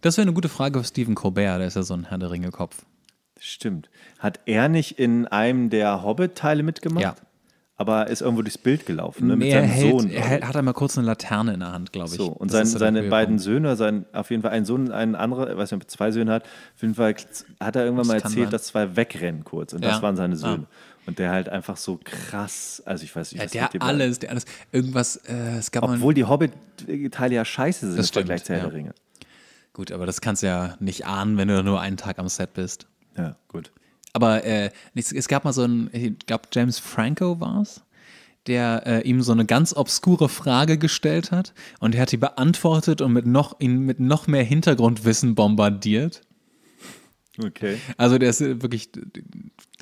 Das wäre eine gute Frage für Stephen Colbert, der ist ja so ein Herr der Ringe-Kopf. Stimmt. Hat er nicht in einem der Hobbit-Teile mitgemacht? Ja aber ist irgendwo durchs Bild gelaufen, ne? mit seinem hält, Sohn. Er hält, hat einmal kurz eine Laterne in der Hand, glaube ich. So, und sein, seine beiden Söhne, sein, auf jeden Fall ein Sohn, einen anderen, ich weiß nicht, ob er zwei Söhne hat, auf jeden Fall hat er irgendwann das mal erzählt, dass zwei wegrennen kurz und ja. das waren seine ah. Söhne. Ah. Und der halt einfach so krass, also ich weiß nicht, was ja, der alles, der alles, irgendwas, äh, es gab Obwohl die Hobbit-Teile ja scheiße sind im Vergleich zu Herr Ringe. Gut, aber das kannst du ja nicht ahnen, wenn du nur einen Tag am Set bist. Ja, gut. Aber äh, es, gab mal so einen, ich glaube, James Franco war es, der äh, ihm so eine ganz obskure Frage gestellt hat und er hat die beantwortet und mit noch, ihn mit noch mehr Hintergrundwissen bombardiert. Okay. Also der ist äh, wirklich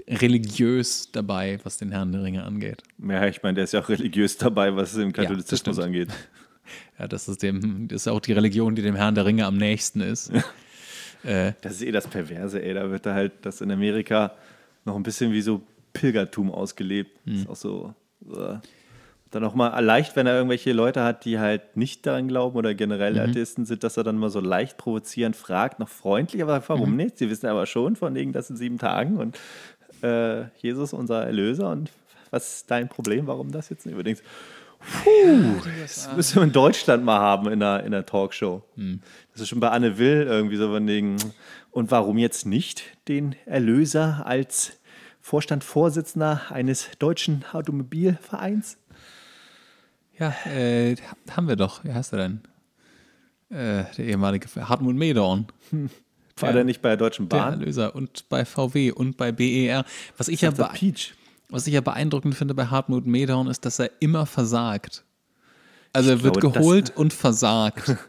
religiös dabei, was den Herrn der Ringe angeht. Ja, ich meine, der ist ja auch religiös dabei, was den Katholizismus ja, angeht. Ja, das ist dem, das ist auch die Religion, die dem Herrn der Ringe am nächsten ist. Ja. <laughs> Äh, das ist eh das Perverse, ey. Da wird da halt das in Amerika noch ein bisschen wie so Pilgertum ausgelebt. Mhm. Ist auch so. so. Dann auch mal leicht, wenn er irgendwelche Leute hat, die halt nicht daran glauben oder generell mhm. Atheisten sind, dass er dann mal so leicht provozierend fragt, noch freundlich, aber warum mhm. nicht? Sie wissen aber schon von wegen das in sieben Tagen und äh, Jesus unser Erlöser und was ist dein Problem, warum das jetzt nicht übrigens? Puh, ja, das, müssen wir in Deutschland mal haben in einer, in der Talkshow. Mhm. Das also ist schon bei Anne Will irgendwie so von wegen. Und warum jetzt nicht den Erlöser als Vorstandsvorsitzender eines deutschen Automobilvereins? Ja, äh, haben wir doch. Wie heißt er denn? Äh, der ehemalige Hartmut Medorn. <laughs> War der, der, nicht bei der Deutschen Bahn? Der Erlöser und bei VW und bei BER. Was ich, ja Peach. was ich ja beeindruckend finde bei Hartmut Medorn ist, dass er immer versagt. Also ich er wird glaube, geholt und versagt. <laughs>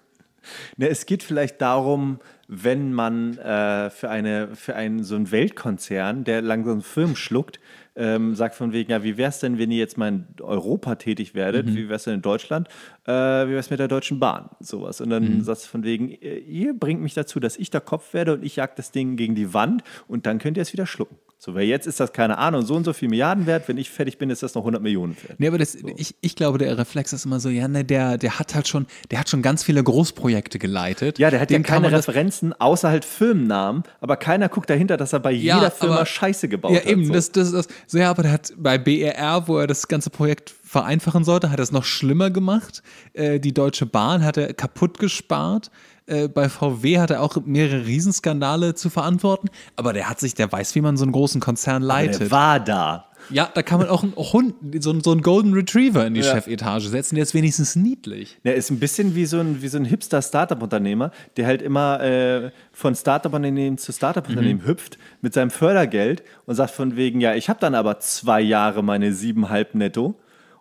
Na, ne, es geht vielleicht darum, wenn man äh, für, eine, für einen so einen Weltkonzern, der langsam Firmen schluckt, ähm, sagt von wegen, ja, wie es denn, wenn ihr jetzt mal in Europa tätig werdet, mhm. wie es denn in Deutschland, äh, wie es mit der Deutschen Bahn, sowas. Und dann mhm. sagt es von wegen, äh, ihr bringt mich dazu, dass ich der Kopf werde und ich jag das Ding gegen die Wand und dann könnt ihr es wieder schlucken. So, weil jetzt ist das, keine Ahnung, so und so viel Milliarden wert. Wenn ich fertig bin, ist das noch 100 Millionen wert. Nee, aber das, so. ich, ich glaube, der Reflex ist immer so, ja, ne, der, der hat halt schon, der hat schon ganz viele Großprojekte geleitet. Ja, der hat Dem ja keine Referenzen, außer halt Firmennamen, aber keiner guckt dahinter, dass er bei ja, jeder Firma aber, Scheiße gebaut ja, hat. Ja, eben, so. das, das, das, so, ja, aber der hat bei BRR, e wo er das ganze Projekt vereinfachen sollte, hat er es noch schlimmer gemacht. Äh, die Deutsche Bahn hat er kaputt gespart. Äh, bei VW hat er auch mehrere Riesenskandale zu verantworten, aber der hat sich, der weiß, wie man so einen großen Konzern leitet. Aber der war da. Ja, da kann man auch einen Hund, so, so einen Golden Retriever in die ja. Chefetage setzen, der ist wenigstens niedlich. Der ist ein bisschen wie so ein, wie so ein Hipster-Startup-Unternehmer, der halt immer äh, von Startup-Unternehmen zu Startup-Unternehmen mhm. hüpft mit seinem Fördergeld und sagt von wegen, ja, ich habe dann aber zwei Jahre meine siebenhalb netto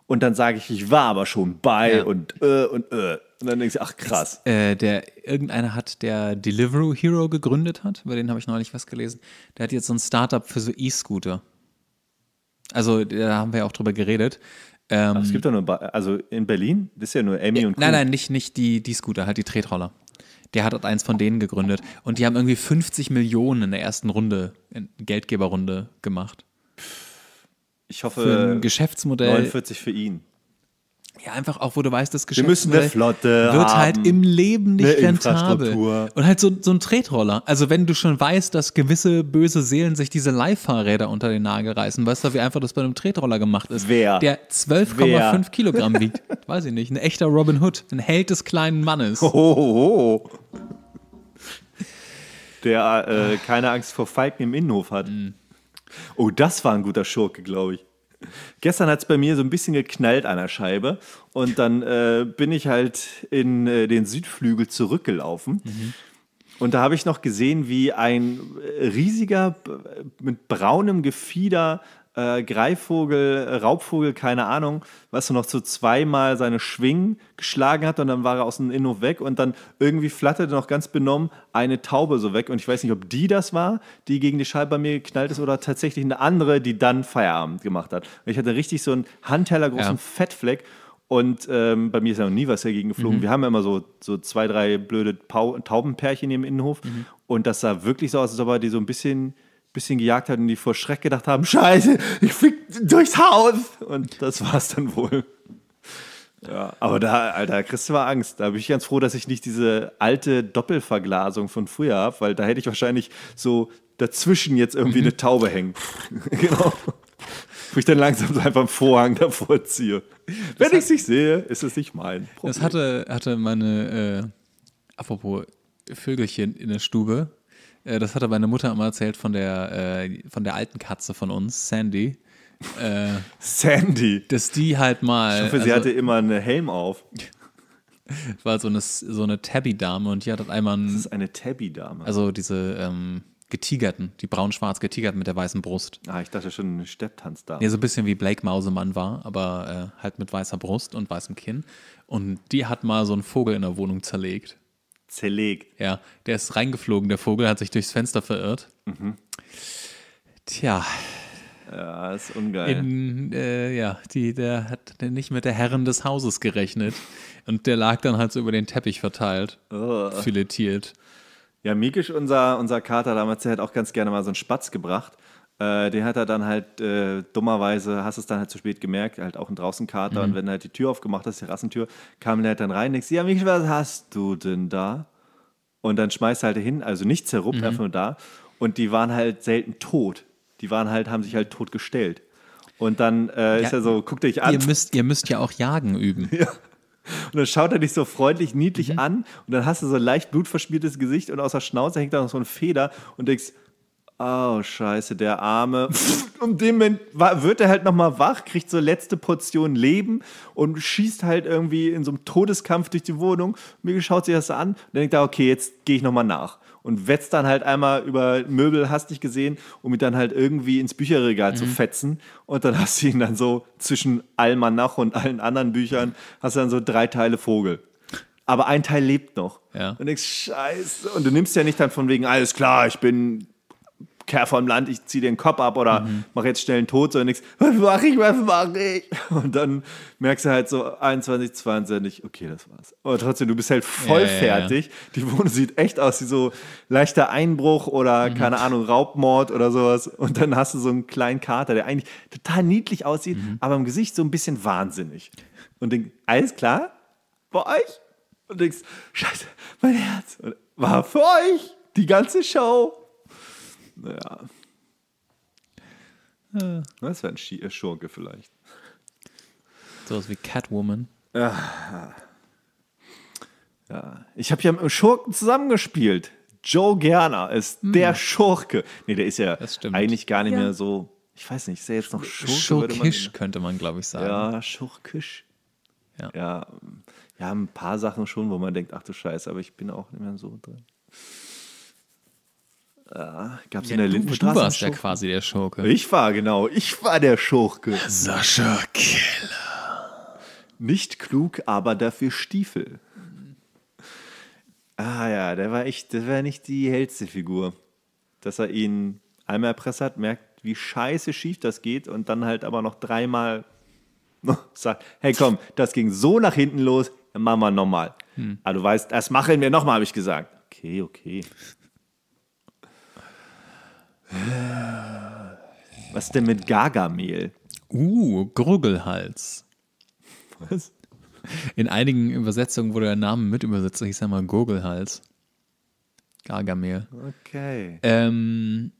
und dann sage ich, ich war aber schon bei ja. und äh, und äh. Und dann denkst du, ach krass. Ist, äh, der, irgendeiner hat, der Deliveroo Hero gegründet hat, über den habe ich neulich was gelesen, der hat jetzt so ein Startup für so E-Scooter. Also da haben wir ja auch drüber geredet. Ähm, ach, es ähm, gibt doch nur, ba also in Berlin, das ist ja nur Amy ja, und Crew. Nein, nein, nicht, nicht die, die Scooter, halt die Tretroller. Der hat eins von denen gegründet und die haben irgendwie 50 Millionen in der ersten Runde, Geldgeberrunde gemacht. Ich hoffe, für ein Geschäftsmodell. 49 für ihn ja, einfach auch, wo du weißt, das Geschäft wird halt haben, halt im Leben nicht rentabel. Und halt so, so ein Tretroller. Also wenn du schon weißt, dass gewisse böse Seelen sich diese Live-Fahrräder unter den Nagel reißen, weißt du, wie einfach das bei einem Tretroller gemacht ist. Wer? Der 12,5 Kilogramm wiegt. <laughs> Weiß ich nicht. Ein echter Robin Hood. Ein Held des kleinen Mannes. Hohoho. Der äh, keine Angst vor Falken im Innenhof hat. Mm. Oh, das war ein guter Schurke, glaube ich. Gestern hat es bei mir so ein bisschen geknallt an der Scheibe und dann äh, bin ich halt in äh, den Südflügel zurückgelaufen. Mhm. Und da habe ich noch gesehen, wie ein riesiger, mit braunem Gefieder äh, Greifvogel, äh, Raubvogel, keine Ahnung, was du noch so zweimal seine Schwingen geschlagen hat und dann war er aus dem Innenhof weg und dann irgendwie flatterte noch ganz benommen eine Taube so weg und ich weiß nicht, ob die das war, die gegen die Scheibe bei mir geknallt ist oder tatsächlich eine andere, die dann Feierabend gemacht hat. Und ich hatte richtig so einen handtellergroßen ja. Fettfleck und ähm, bei mir ist ja noch nie was dagegen geflogen. Mhm. Wir haben ja immer so, so zwei, drei blöde Pau Taubenpärchen im Innenhof. Mhm. Und das sah wirklich so aus, als ob er die so ein bisschen bisschen gejagt hat und die vor Schreck gedacht haben, scheiße, ich flieg durchs Haus. Und das war's dann wohl. Ja, aber da, Alter, kriegst du mal Angst. Da bin ich ganz froh, dass ich nicht diese alte Doppelverglasung von früher habe, weil da hätte ich wahrscheinlich so dazwischen jetzt irgendwie mhm. eine Taube hängen. <laughs> genau. Wo ich dann langsam so einfach einen Vorhang davor ziehe. Wenn ich es nicht sehe, ist es nicht mein Problem. Das hatte, hatte meine, äh, apropos Vögelchen in der Stube, äh, das hatte meine Mutter immer erzählt von der, äh, von der alten Katze von uns, Sandy. Äh, Sandy? Dass die halt mal. Ich hoffe, sie also, hatte immer einen Helm auf. <laughs> War so eine, so eine Tabby-Dame und die hat halt einmal. Einen, das ist eine Tabby-Dame. Also diese. Ähm, Getigerten, die braun-schwarz getigerten mit der weißen Brust. Ah, ich dachte schon, eine Stepptanz Stepptanzdame. Ja, so ein bisschen wie Blake Mausemann war, aber äh, halt mit weißer Brust und weißem Kinn. Und die hat mal so einen Vogel in der Wohnung zerlegt zerlegt. Ja, der ist reingeflogen, der Vogel hat sich durchs Fenster verirrt. Mhm. Tja. Ja, ist ungeil. In, äh, ja, die, der hat nicht mit der Herren des Hauses gerechnet. und der lag dann halt so über den Teppich verteilt, oh. filetiert. Ja, Mikisch, unser, unser Kater damals, der hat auch ganz gerne mal so einen Spatz gebracht. Äh, den hat er dann halt äh, dummerweise, hast es dann halt zu spät gemerkt, halt auch ein Draußenkater. Mhm. Und wenn er halt die Tür aufgemacht hat, die Rassentür, kam er halt dann rein, und nix, ja, mich, was hast du denn da? Und dann schmeißt er halt hin, also nicht zerruppt, mhm. einfach nur da. Und die waren halt selten tot. Die waren halt, haben sich halt tot gestellt. Und dann äh, ja, ist er so, guckt euch an. Ihr müsst, ihr müsst ja auch Jagen üben. <laughs> ja. Und dann schaut er dich so freundlich, niedlich mhm. an und dann hast du so ein leicht blutverschmiertes Gesicht und aus der Schnauze hängt da noch so ein Feder und denkst, Oh, scheiße, der Arme. <laughs> Und dem wird er halt nochmal wach, kriegt so letzte Portion Leben und schießt halt irgendwie in so einem Todeskampf durch die Wohnung. Mir schaut sich das an und dann denkt er, okay, jetzt gehe ich nochmal nach. Und wetzt dann halt einmal über Möbel, hast dich gesehen, um ihn dann halt irgendwie ins Bücherregal mhm. zu fetzen. Und dann hast du ihn dann so zwischen Almanach und allen anderen Büchern, hast du dann so drei Teile Vogel aber ein Teil lebt noch. Ja. Und denkst, scheiße. Und du nimmst ja nicht dann von wegen, alles klar, ich bin kehr vom Land, ich ziehe den Kopf ab oder mhm. mache jetzt schnell einen Tod, sondern nichts, <laughs> was mache ich, was mache ich? Und dann merkst du halt so 21, 22, okay, das war's. Aber trotzdem, du bist halt voll ja, fertig. Ja, ja. Die Wohnung sieht echt aus wie so leichter Einbruch oder, mhm. keine Ahnung, Raubmord oder sowas. Und dann hast du so einen kleinen Kater, der eigentlich total niedlich aussieht, mhm. aber im Gesicht so ein bisschen wahnsinnig. Und denkst, alles klar? Bei euch? Und denkst, scheiße, mein Herz. Und war für euch die ganze Show. Naja. Äh. Das wäre ein Sch äh, Schurke vielleicht. Sowas wie Catwoman. Ja. ja. Ich habe ja mit einem Schurken zusammengespielt. Joe Gerner ist hm. der Schurke. Nee, der ist ja eigentlich gar nicht ja. mehr so. Ich weiß nicht, ist er jetzt noch Schurke? Schurkisch man könnte man, glaube ich, sagen. Ja, Schurkisch. Ja. ja. ja, ein paar Sachen schon, wo man denkt, ach du Scheiße, aber ich bin auch nicht mehr so drin. Gab es ja, in der du, Lindenstraße? Du warst ja quasi der Schurke. Ich war, genau. Ich war der Schurke. Sascha Keller. Nicht klug, aber dafür Stiefel. Ah ja, der war echt, das war nicht die hellste Figur. Dass er ihn einmal erpresst hat, merkt, wie scheiße schief das geht und dann halt aber noch dreimal <laughs> sagt, hey komm, das ging so nach hinten los, dann machen wir nochmal. Hm. Aber ah, du weißt, das machen wir nochmal, habe ich gesagt. Okay, okay. Was denn mit Gargamel? Uh, Gurgelhals. Was? In einigen Übersetzungen wurde der Name mit übersetzt, ich sag mal Gurgelhals. Gargamel. Okay. Ähm,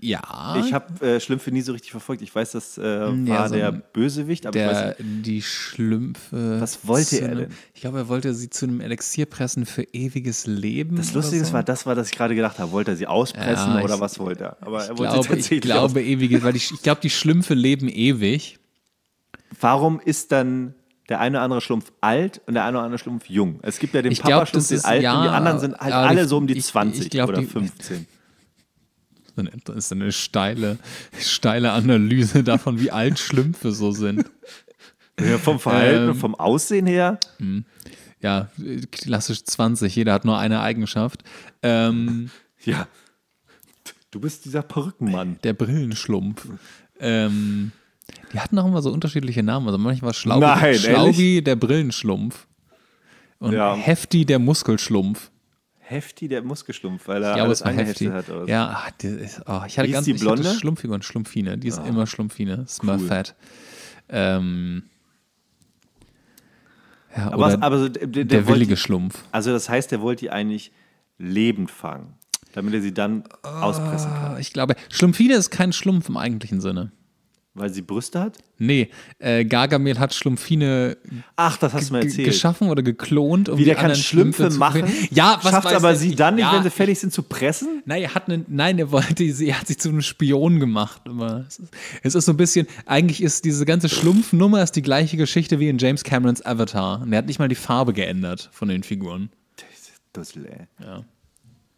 ja. Ich habe äh, Schlümpfe nie so richtig verfolgt. Ich weiß, das äh, hm, war ja, so der Bösewicht, aber der, ich weiß nicht. Die Schlümpfe. Was wollte er denn? Ich glaube, er wollte sie zu einem Elixier pressen für ewiges Leben. Das Lustige so. war, das war, das ich gerade gedacht habe. Wollte er sie auspressen ja, oder ich, was wollte er? Aber er wollte glaube, tatsächlich ich glaube ewiges, weil ich, ich glaube, die Schlümpfe leben ewig. Warum ist dann der eine oder andere Schlumpf alt und der eine oder andere Schlumpf jung. Es gibt ja den Papa-Schlumpf, den alten, ja, und die anderen sind halt alle ich, so um die 20 ich, ich glaub, oder 15 dann ist eine steile, steile Analyse davon, wie alt Schlümpfe so sind. Ja, vom Verhalten, ähm, vom Aussehen her. Hm. Ja, klassisch 20, jeder hat nur eine Eigenschaft. Ähm, ja. Du bist dieser Perückenmann. Der Brillenschlumpf. Ähm, die hatten auch immer so unterschiedliche Namen. Also manchmal Schlaugi, Nein, Schlaubi der Brillenschlumpf und ja. Hefti der Muskelschlumpf. Hefti, der Muskelschlumpf, weil er ja, alles angeheftet hat. Oder so. Ja, ah, ist, oh, ich hatte Wie ganz die Blonde? Ich hatte Schlumpfige und Schlumpfine. Die ist oh. immer Schlumpfine. Smurfette. Cool. Ähm, ja, aber, oder aber so, der, der, der willige die, Schlumpf. Also das heißt, der wollte die eigentlich lebend fangen, damit er sie dann oh, auspressen kann. Ich glaube, Schlumpfine ist kein Schlumpf im eigentlichen Sinne. Weil sie Brüste hat? Nee, äh, Gargamel hat Schlumpfine Ach, das hast du mir erzählt. geschaffen oder geklont. Um Wie, der kann Schlümpfe, Schlümpfe machen, ja, was schafft aber sie dann nicht, ja, wenn sie fertig sind, zu pressen? Nein, er hat, ne, nein, er wollte, sie hat sich zu einem Spion gemacht. Es, ist, so ein bisschen, eigentlich ist diese ganze Schlumpfnummer ist die gleiche Geschichte wie in James Camerons Avatar. Und er hat nicht mal die Farbe geändert von den Figuren. Das ist Dussel, ey. Ja.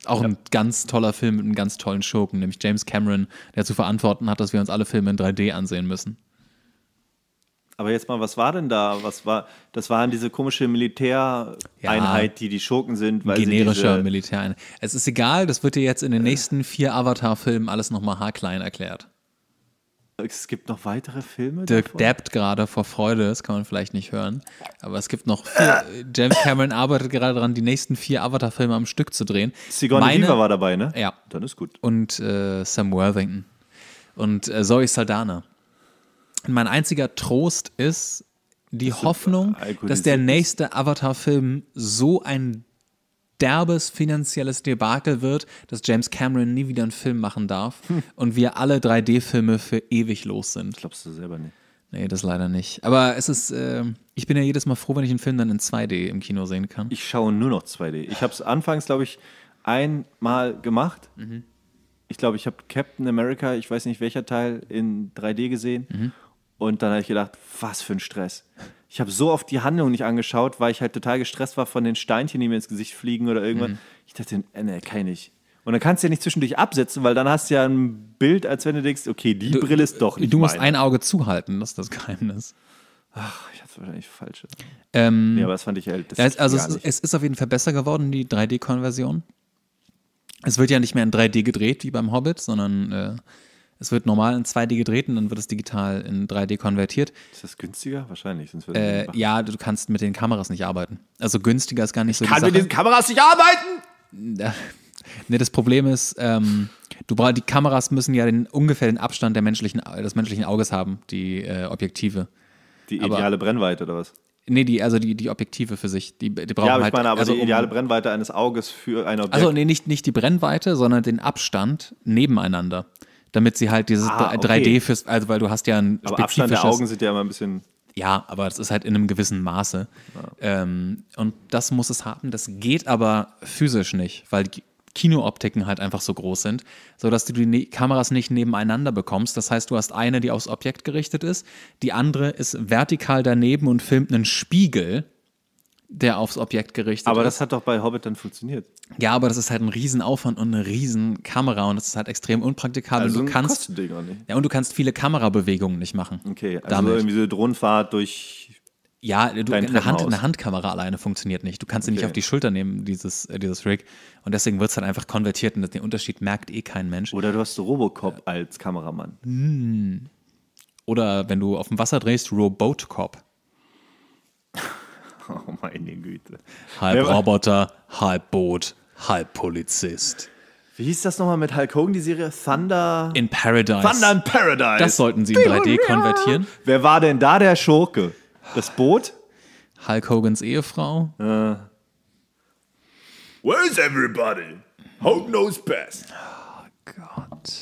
Auch ja. ein ganz toller Film mit einem ganz tollen Schurken, nämlich James Cameron, der zu verantworten hat, dass wir uns alle Filme in 3D ansehen müssen. Aber jetzt mal, was war denn da? Was war, das waren diese komische Militäreinheit, ja, die die Schurken sind. Weil generischer Militäreinheit. Es ist egal, das wird dir jetzt in den äh. nächsten vier Avatar-Filmen alles nochmal haarklein erklärt. Es gibt noch weitere Filme. Dirk davon? gerade vor Freude, das kann man vielleicht nicht hören. Aber es gibt noch vier. Ah. James Cameron arbeitet gerade daran, die nächsten vier Avatar-Filme am Stück zu drehen. Sigourney Weaver war dabei, ne? Ja. Dann ist gut. Und äh, Sam Worthington. Und äh, Zoe Saldana. Und mein einziger Trost ist die das Hoffnung, dass der nächste Avatar-Film so ein derbes finanzielles Debakel wird, dass James Cameron nie wieder einen Film machen darf hm. und wir alle 3D-Filme für ewig los sind. Glaubst du selber nicht? Nee, das leider nicht. Aber es ist, äh, ich bin ja jedes Mal froh, wenn ich einen Film dann in 2D im Kino sehen kann. Ich schaue nur noch 2D. Ich habe es anfangs, glaube ich, einmal gemacht. Mhm. Ich glaube, ich habe Captain America, ich weiß nicht welcher Teil, in 3D gesehen. Mhm. Und dann habe ich gedacht, was für ein Stress ich habe so oft die Handlung nicht angeschaut, weil ich halt total gestresst war von den Steinchen, die mir ins Gesicht fliegen oder irgendwas. Mhm. Ich dachte, ne, kann ich nicht. Und dann kannst du ja nicht zwischendurch absetzen, weil dann hast du ja ein Bild, als wenn du denkst, okay, die du, Brille ist doch nicht. Du musst meine. ein Auge zuhalten, das ist das Geheimnis. Ach, ich hatte wahrscheinlich falsche. Ähm, ja, aber das fand ich halt. Das also, es, es, ist auf jeden Fall besser geworden, die 3D-Konversion. Es wird ja nicht mehr in 3D gedreht wie beim Hobbit, sondern äh, es wird normal in 2D gedreht und dann wird es digital in 3D konvertiert. Ist das günstiger? Wahrscheinlich. Sonst äh, ja, du kannst mit den Kameras nicht arbeiten. Also günstiger ist gar nicht ich so kann mit den Kameras nicht arbeiten! ne, das Problem ist, ähm, du brauchst, die Kameras müssen ja den ungefähren Abstand der menschlichen, des menschlichen Auges haben, die äh, Objektive. Die ideale Aber, Brennweite oder was? Nee, die, also die, die Objektive für sich. Die, die brauchen ja, ich halt meine, aber also die ideale Brennweite eines Auges für ein also Objekt. Also, nee, nicht, nicht die Brennweite, sondern den Abstand nebeneinander damit sie halt dieses ah, okay. 3D fürs, also weil du hast ja ein aber Abstand der Augen sind ja immer ein bisschen. Ja, aber das ist halt in einem gewissen Maße. Ja. Ähm, und das muss es haben. Das geht aber physisch nicht, weil die Kinooptiken halt einfach so groß sind, sodass du die ne-, Kameras nicht nebeneinander bekommst. Das heißt, du hast eine, die aufs Objekt gerichtet ist, die andere ist vertikal daneben und filmt einen Spiegel der aufs Objekt gerichtet aber ist. Aber das hat doch bei Hobbit dann funktioniert. Ja, aber das ist halt ein Riesenaufwand und eine Riesenkamera und das ist halt extrem unpraktikabel. Also du kannst, nicht. Ja, und du kannst viele Kamerabewegungen nicht machen. Okay, also damit. irgendwie so Drohnenfahrt durch. Ja, du, eine, Hand, eine, Handkamera alleine funktioniert nicht. Du kannst sie okay. nicht auf die Schulter nehmen, dieses, äh, dieses Rig. Und deswegen wird es halt einfach konvertiert und den Unterschied merkt eh kein Mensch. Oder du hast Robocop äh, als Kameramann. Mh. Hm. Oder wenn du auf dem Wasser drehst, Robotcop. <laughs> Oh meine Güte. Halb Wer Roboter, halb Boot, halb Polizist. Wie hieß das nochmal mit Hulk Hogan, die Serie? Thunder in Paradise. Thunder in Paradise. Das sollten sie in 3D konvertieren. Wer war denn da der Schurke? Das Boot? Hulk Hogans Ehefrau? Uh. Äh. Where's everybody? Hulk knows best. Oh Gott.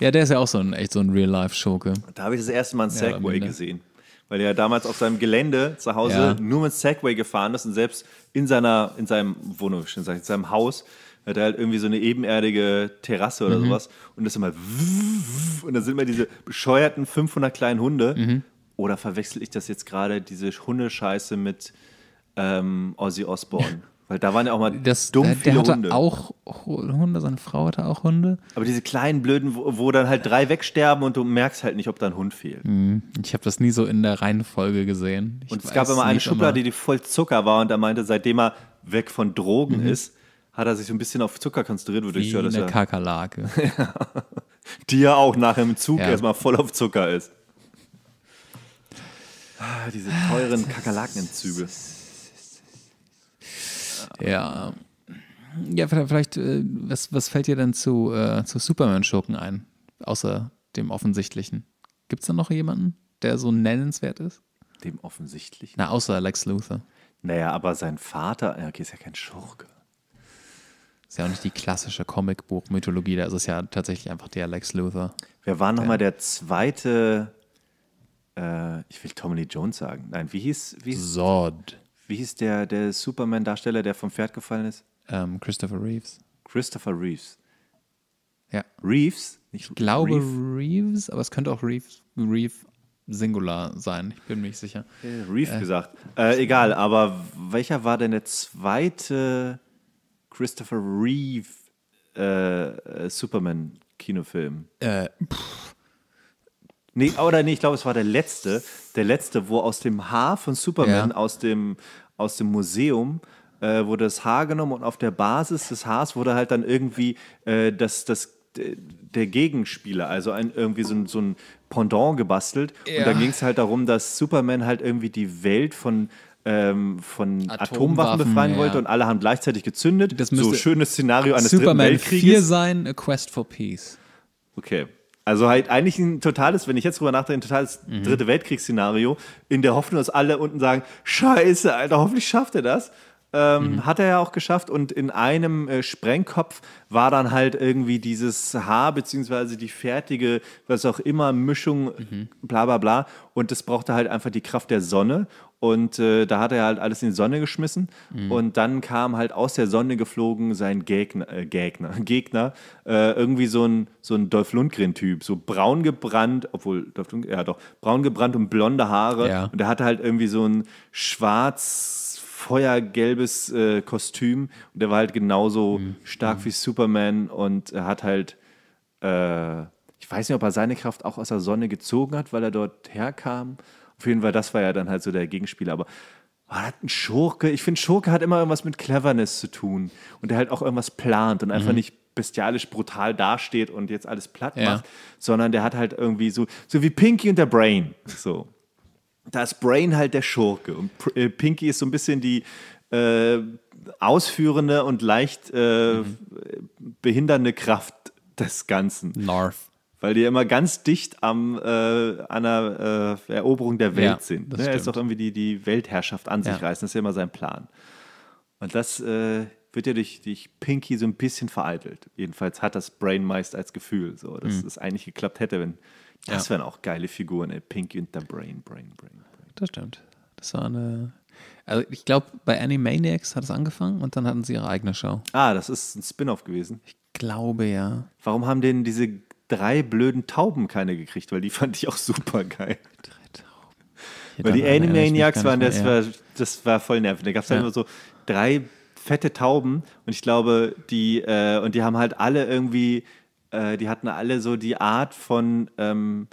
Ja, der ist ja auch so ein echt so ein Real-Life-Schurke. Da habe ich das erste Mal ein ja, Segway gesehen weil er damals auf seinem Gelände zu Hause ja. nur mit Segway gefahren ist und selbst in seiner, in seinem Wohnung, in seinem Haus hat er halt irgendwie so eine ebenerdige Terrasse oder mhm. sowas und das immer und dann sind immer diese bescheuerten 500 kleinen Hunde mhm. oder verwechsel ich das jetzt gerade diese Hundescheiße mit ähm, Ozzy Osbourne? <laughs> Weil da waren ja auch mal das, äh, dumm der, der viele hatte Hunde. auch Hunde, seine Frau hatte auch Hunde. Aber diese kleinen blöden, wo, wo dann halt drei wegsterben und du merkst halt nicht, ob da ein Hund fehlt. Mhm. Ich habe das nie so in der Reihenfolge gesehen. Ich und es gab immer eine Schublade, die voll Zucker war und er meinte, seitdem er weg von Drogen mhm. ist, hat er sich so ein bisschen auf Zucker konzentriert. Würde Wie ich höre, eine Kakerlake. <laughs> die ja auch nachher im Zug ja. erstmal voll auf Zucker ist. Ah, diese teuren ah, Kakerlakenentzüge. Ja. Ja, vielleicht, äh, was, was fällt dir denn zu, äh, zu Superman-Schurken ein? Außer dem Offensichtlichen. Gibt es da noch jemanden, der so nennenswert ist? Dem Offensichtlichen? Na, außer Lex Luthor. Naja, aber sein Vater, okay, ist ja kein Schurke. Ist ja auch nicht die klassische Comicbuch-Mythologie, da ist es ja tatsächlich einfach der Lex Luthor. Wer war nochmal der zweite, äh, ich will Tommy Lee Jones sagen, nein, wie hieß? Wie hieß Zod wie hieß der, der Superman-Darsteller, der vom Pferd gefallen ist? Um, ähm, Christopher Reeves. Christopher Reeves. Ja. Reeves? Nicht ich glaube Reeve. Reeves, aber es könnte auch Reeves, Reeve Singular sein. Ich bin mir nicht sicher. Äh, Reeve äh, gesagt. Äh, egal, aber welcher war denn der zweite Christopher Reeve äh, Superman-Kinofilm? Äh, Nee, oder nee, ich glaube, es war der letzte, der letzte, wo aus dem Haar von Superman, ja. aus, dem, aus dem Museum, äh, wurde das Haar genommen und auf der Basis des Haars wurde halt dann irgendwie äh, das, das, der Gegenspieler, also ein, irgendwie so ein, so ein Pendant gebastelt. Ja. Und da ging es halt darum, dass Superman halt irgendwie die Welt von ähm, von Atomwaffen, Atomwaffen befreien ja. wollte und alle haben gleichzeitig gezündet. Das müsste so schönes Szenario eines Superman Dritten Weltkrieges. 4 sein, A Quest for Peace. Okay, also halt eigentlich ein totales, wenn ich jetzt drüber nachdenke, ein totales mhm. dritte Weltkriegsszenario, in der Hoffnung, dass alle unten sagen, scheiße, Alter, hoffentlich schafft er das. Ähm, mhm. Hat er ja auch geschafft und in einem äh, Sprengkopf war dann halt irgendwie dieses Haar beziehungsweise die fertige, was auch immer, Mischung, mhm. bla bla bla. Und das brauchte halt einfach die Kraft der Sonne und äh, da hat er halt alles in die Sonne geschmissen. Mhm. Und dann kam halt aus der Sonne geflogen sein Gegner, äh, Gegner, <laughs> äh, irgendwie so ein, so ein Dolph Lundgren-Typ. So braun gebrannt, obwohl Dolph Lundgren, ja doch, braun gebrannt und blonde Haare. Ja. Und er hatte halt irgendwie so ein schwarz feuergelbes äh, Kostüm. Und der war halt genauso mhm. stark mhm. wie Superman und er hat halt äh, ich weiß nicht, ob er seine Kraft auch aus der Sonne gezogen hat, weil er dort herkam. Auf jeden Fall, das war ja dann halt so der Gegenspieler. Aber oh, hat ein Schurke, ich finde, Schurke hat immer irgendwas mit Cleverness zu tun und der halt auch irgendwas plant und einfach mhm. nicht bestialisch brutal dasteht und jetzt alles platt ja. macht, sondern der hat halt irgendwie so, so wie Pinky und der Brain. So. Da ist Brain halt der Schurke und äh, Pinky ist so ein bisschen die, äh, ausführende und leicht äh, mhm. behindernde Kraft des Ganzen. North weil die ja immer ganz dicht am, äh, an der äh, Eroberung der Welt ja, sind. Ne? Er ist doch irgendwie die, die Weltherrschaft an sich ja. reißen, das ist ja immer sein Plan. Und das äh, wird ja durch, durch Pinky so ein bisschen vereitelt. Jedenfalls hat das Brain meist als Gefühl, so, dass mhm. es eigentlich geklappt hätte, wenn das wären auch geile Figuren, ey. Pinky und der Brain, Brain, Brain, Brain. Das stimmt. Das war eine also ich glaube, bei Animaniacs hat es angefangen und dann hatten sie ihre eigene Show. Ah, das ist ein Spin-off gewesen. Ich glaube ja. Warum haben denn diese drei blöden Tauben keine gekriegt, weil die <laughs> fand ich auch super geil. Drei Tauben. Hier weil die Animaniacs waren, das war, das war voll nervig. Da gab es ja. halt immer so drei fette Tauben und ich glaube, die, äh, und die haben halt alle irgendwie, äh, die hatten alle so die Art von ähm,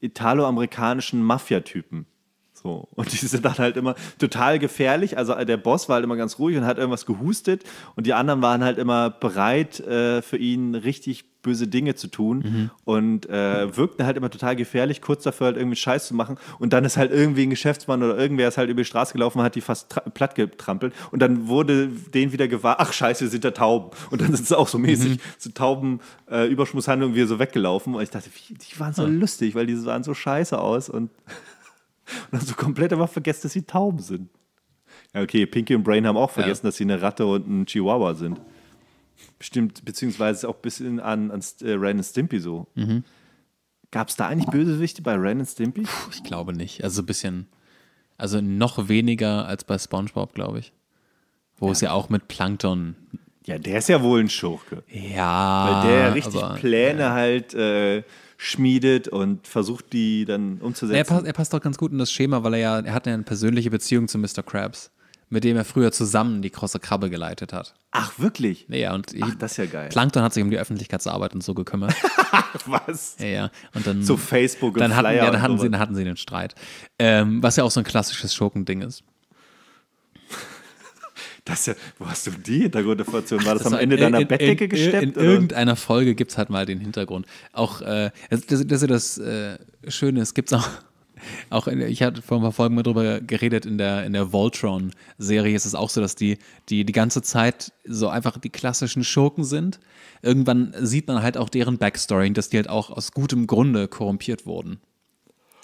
italoamerikanischen Mafia-Typen. So. Und die sind dann halt immer total gefährlich. Also äh, der Boss war halt immer ganz ruhig und hat irgendwas gehustet. Und die anderen waren halt immer bereit, äh, für ihn richtig böse Dinge zu tun mhm. und äh, wirkten halt immer total gefährlich, kurz dafür halt irgendwie Scheiß zu machen und dann ist halt irgendwie ein Geschäftsmann oder irgendwer ist halt über die Straße gelaufen, und hat die fast platt getrampelt und dann wurde denen wieder gewahr, ach scheiße, sind da Tauben und dann sind es auch so mäßig mhm. so Tauben äh, Überschusshandlung wieder so weggelaufen und ich dachte, die waren so ja. lustig, weil die sahen so scheiße aus und, <laughs> und dann so komplett einfach vergessen, dass sie Tauben sind. Ja, okay, Pinky und Brain haben auch vergessen, ja. dass sie eine Ratte und ein Chihuahua sind. Stimmt, beziehungsweise auch bis in, an, an äh, Ren und Stimpy so. Mhm. Gab es da eigentlich Bösewichte bei Ren und Stimpy? Puh, ich glaube nicht. Also ein bisschen, also noch weniger als bei SpongeBob, glaube ich. Wo ja. es ja auch mit Plankton. Ja, der ist ja wohl ein Schurke. Ja. Weil der ja richtig aber, Pläne ja. halt äh, schmiedet und versucht, die dann umzusetzen. Er passt, er passt doch ganz gut in das Schema, weil er ja, er hat ja eine persönliche Beziehung zu Mr. Krabs mit dem er früher zusammen die große Krabbe geleitet hat. Ach, wirklich? Ja, und Ach, das ist ja geil. Plankton hat sich um die Öffentlichkeitsarbeit und so gekümmert. <laughs> was? Ja, ja. Und dann, Zu Facebook und dann hatten, Flyer ja, dann hatten, sie, dann hatten sie den Streit. Ähm, was ja auch so ein klassisches Schurkending ist. Das ist ja, wo hast du die Hintergrundinformation? War das, das am war Ende in, deiner in, Bettdecke in, gesteppt? In, oder? irgendeiner Folge gibt es halt mal den Hintergrund. Auch, äh, das, das, ist ja das äh, Schöne, es gibt auch auch in, äh, ich hatte vor ein paar Folgen mal drüber geredet, in der, in der Voltron-Serie ist es auch so, dass die, die die ganze Zeit so einfach die klassischen Schurken sind. Irgendwann sieht man halt auch deren Backstory, dass die halt auch aus gutem Grunde korrumpiert wurden.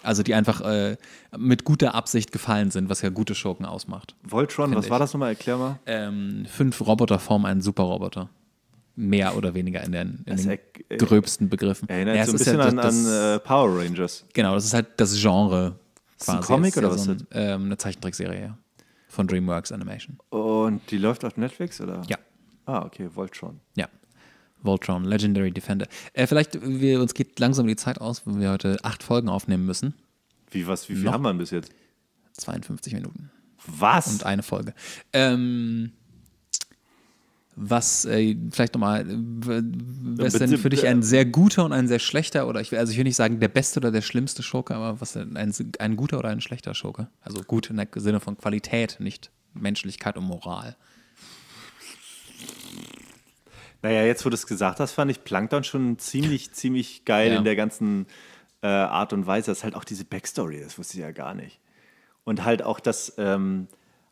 Also die einfach äh, mit guter Absicht gefallen sind, was ja gute Schurken ausmacht. Voltron, was ich. war das nochmal? Erklär mal. Ähm, fünf formen einen Superroboter mehr oder weniger in den, in den er, äh, gröbsten Begriffen. Erinnert ja, so ein bisschen ja, das, an, an, äh, Power Rangers. Genau, das ist halt das Genre ist quasi. Ein Comic oder ja was? So ein, ähm, eine Zeichentrickserie von DreamWorks Animation. Und die läuft auf Netflix oder? Ja. Ah, okay, Voltron. Ja. Voltron, Legendary Defender. Äh, vielleicht, wir, uns geht langsam die Zeit aus, wenn wir heute acht Folgen aufnehmen müssen. Wie, was, wie viel Noch haben wir bis jetzt? 52 Minuten. Was? Und eine Folge. Ähm, was äh, vielleicht nochmal, äh, was denn für dich ein sehr guter und ein sehr schlechter oder ich will, also ich will nicht sagen der beste oder der schlimmste Schurke, aber was denn ein, ein guter oder ein schlechter Schurke? Also gut im Sinne von Qualität, nicht Menschlichkeit und Moral. Naja, jetzt wo du es gesagt hast, fand ich Plankton schon ziemlich, ziemlich geil ja. in der ganzen äh, Art und Weise, dass halt auch diese Backstory ist, wusste ich ja gar nicht. Und halt auch das, ähm,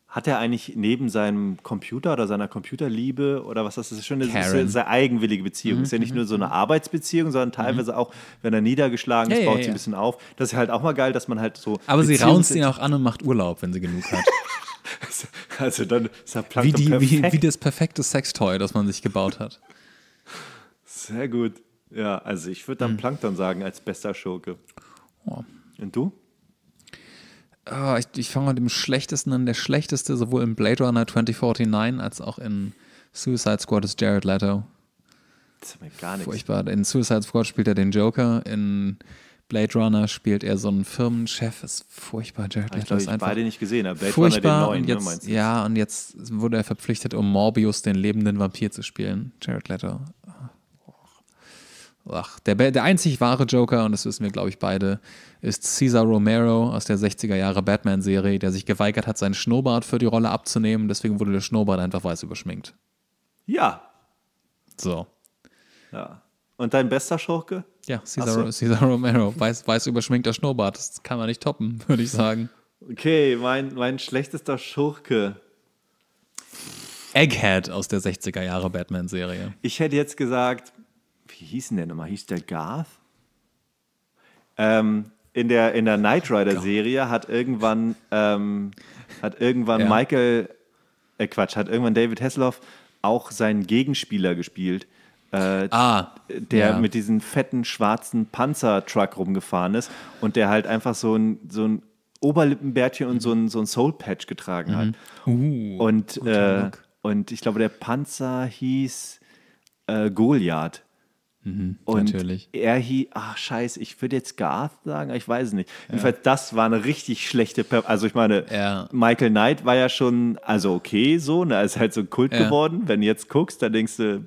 hat er eigentlich neben seinem Computer oder seiner Computerliebe oder was das ist, schon eine Karen. sehr eigenwillige Beziehung. Mhm. Ist ja nicht mhm, nur so eine mhm. Arbeitsbeziehung, sondern mhm. teilweise mhm. auch, wenn er niedergeschlagen ist, baut ja, sie ja. ein bisschen auf. Das ist halt auch mal geil, dass man halt so. Aber sie raunzt ihn auch an und macht Urlaub, wenn sie genug hat. <laughs> also dann ist er wie, die, wie, wie das perfekte Sextoy, das man sich gebaut hat. Sehr gut. Ja, also ich würde dann Plankton sagen als bester Schurke. Oh. Und du? Oh, ich, ich fange mit dem Schlechtesten an. Der Schlechteste sowohl in Blade Runner 2049 als auch in Suicide Squad ist Jared Leto. Das ist mir gar nichts. Furchtbar. In Suicide Squad spielt er den Joker, in Blade Runner spielt er so einen Firmenchef. Ist furchtbar. Jared Leto ich glaube, ich einfach beide nicht gesehen, Blade furchtbar. Runner den neuen, ne, jetzt, ne, Ja, und jetzt wurde er verpflichtet, um Morbius, den lebenden Vampir, zu spielen. Jared Leto ach, der, der einzig wahre Joker, und das wissen wir, glaube ich, beide, ist Cesar Romero aus der 60er Jahre Batman-Serie, der sich geweigert hat, seinen Schnurrbart für die Rolle abzunehmen. Deswegen wurde der Schnurrbart einfach weiß überschminkt. Ja. So. Ja. Und dein bester Schurke? Ja, Cesar, so. Cesar Romero. Weiß, weiß überschminkter Schnurrbart. Das kann man nicht toppen, <laughs> würde ich sagen. Okay, mein, mein schlechtester Schurke. Egghead aus der 60er Jahre Batman-Serie. Ich hätte jetzt gesagt, wie hieß denn der nochmal? Hieß der Garth? Ähm, in der, in der Knight Rider-Serie hat irgendwann, ähm, hat irgendwann ja. Michael, äh Quatsch, hat irgendwann David Hasselhoff auch seinen Gegenspieler gespielt. Äh, ah, der ja. mit diesem fetten schwarzen Panzertruck rumgefahren ist und der halt einfach so ein, so ein Oberlippenbärtchen und so ein, so ein Soul-Patch getragen mhm. hat. Uh, und, äh, und ich glaube, der Panzer hieß äh, Goliath. Mhm, und natürlich. er hieß, ach scheiße, ich würde jetzt Garth sagen, ich weiß es nicht. Ja. Jedenfalls, das war eine richtig schlechte, per also ich meine, ja. Michael Knight war ja schon, also okay, so, ne, ist halt so ein Kult ja. geworden. Wenn du jetzt guckst, dann denkst du,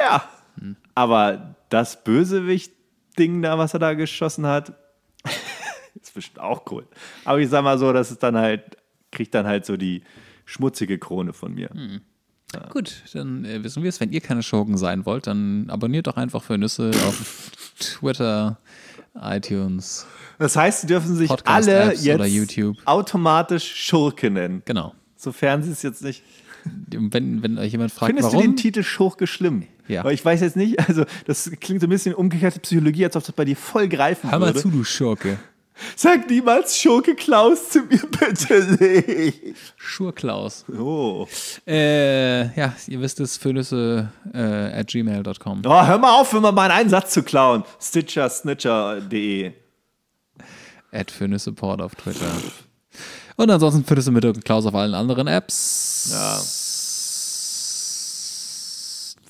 ja, mhm. aber das Bösewicht-Ding da, was er da geschossen hat, <laughs> ist bestimmt auch cool. Aber ich sag mal so, das ist dann halt, kriegt dann halt so die schmutzige Krone von mir. Mhm. Ja. Gut, dann äh, wissen wir es. Wenn ihr keine Schurken sein wollt, dann abonniert doch einfach für Nüsse auf Twitter, iTunes. Das heißt, sie dürfen sich Podcast alle Apps jetzt automatisch Schurke nennen. Genau. Sofern sie es jetzt nicht. Wenn, wenn euch jemand fragt, Findest warum. Findest du den Titel Schurke schlimm? Ja. Weil ich weiß jetzt nicht, also das klingt so ein bisschen umgekehrte Psychologie, als ob das bei dir voll greifen Hör würde. Hör mal zu, du Schurke. Sag niemals Schurke Klaus zu mir, <laughs> bitte nicht. Schurklaus. Oh. Äh, ja, ihr wisst es, föhnüsse äh, at gmail.com. Oh, hör mal auf, wenn immer mal einen Satz zu klauen. Stitcher, snitcher.de. At föhnüsseport auf Twitter. Und ansonsten föhnüsse mit Dirk Klaus auf allen anderen Apps. Ja.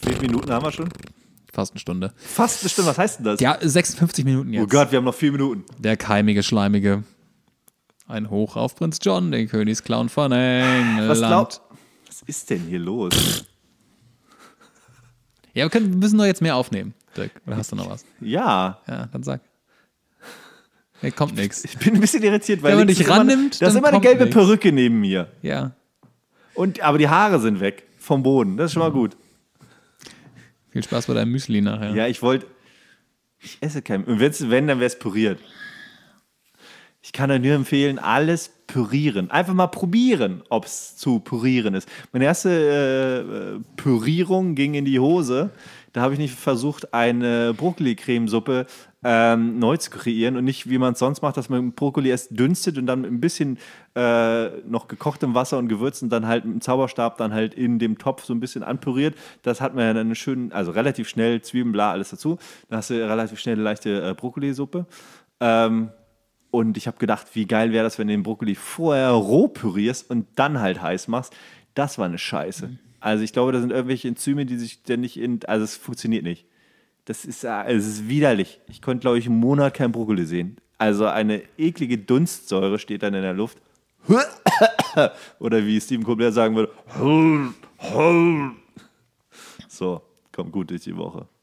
Wie Minuten haben wir schon? fast eine Stunde. Fast eine Stunde, was heißt denn das? Ja, 56 Minuten oh jetzt. Oh Gott, wir haben noch vier Minuten. Der keimige, schleimige. Ein Hoch auf Prinz John, den Königsclown von England. Was glaubt, was ist denn hier los? Ja, wir, können, wir müssen doch jetzt mehr aufnehmen, Dirk. Oder hast du noch was? Ja. Ja, dann sag. Hey, kommt nichts. Ich bin ein bisschen irritiert, weil Wenn man dich rannimmt, da ist immer eine gelbe nix. Perücke neben mir. Ja. Und, aber die Haare sind weg vom Boden. Das ist schon mal mhm. gut. Viel Spaß bei deinem Müsli nachher. Ja, ich wollte. Ich esse kein. Und wenn's, wenn, dann wäre es püriert. Ich kann euch nur empfehlen, alles pürieren. Einfach mal probieren, ob es zu pürieren ist. Meine erste äh, Pürierung ging in die Hose. Da habe ich nicht versucht, eine Brokkoli-Cremesuppe ähm, neu zu kreieren und nicht, wie man es sonst macht, dass man Brokkoli erst dünstet und dann mit ein bisschen äh, noch gekochtem Wasser und Gewürzen dann halt mit dem Zauberstab dann halt in dem Topf so ein bisschen anpüriert. Das hat man ja dann schön, also relativ schnell Zwiebeln, bla, alles dazu. Dann hast du relativ schnell eine leichte äh, Brokkolisuppe. Ähm, und ich habe gedacht, wie geil wäre das, wenn du den Brokkoli vorher roh pürierst und dann halt heiß machst. Das war eine Scheiße. Mhm. Also ich glaube, da sind irgendwelche Enzyme, die sich denn nicht in. Also es funktioniert nicht. Das ist, äh, es ist widerlich. Ich konnte, glaube ich, einen Monat kein Brokkoli sehen. Also eine eklige Dunstsäure steht dann in der Luft. <coughs> Oder wie Steven Colbert sagen würde. So, kommt gut durch die Woche.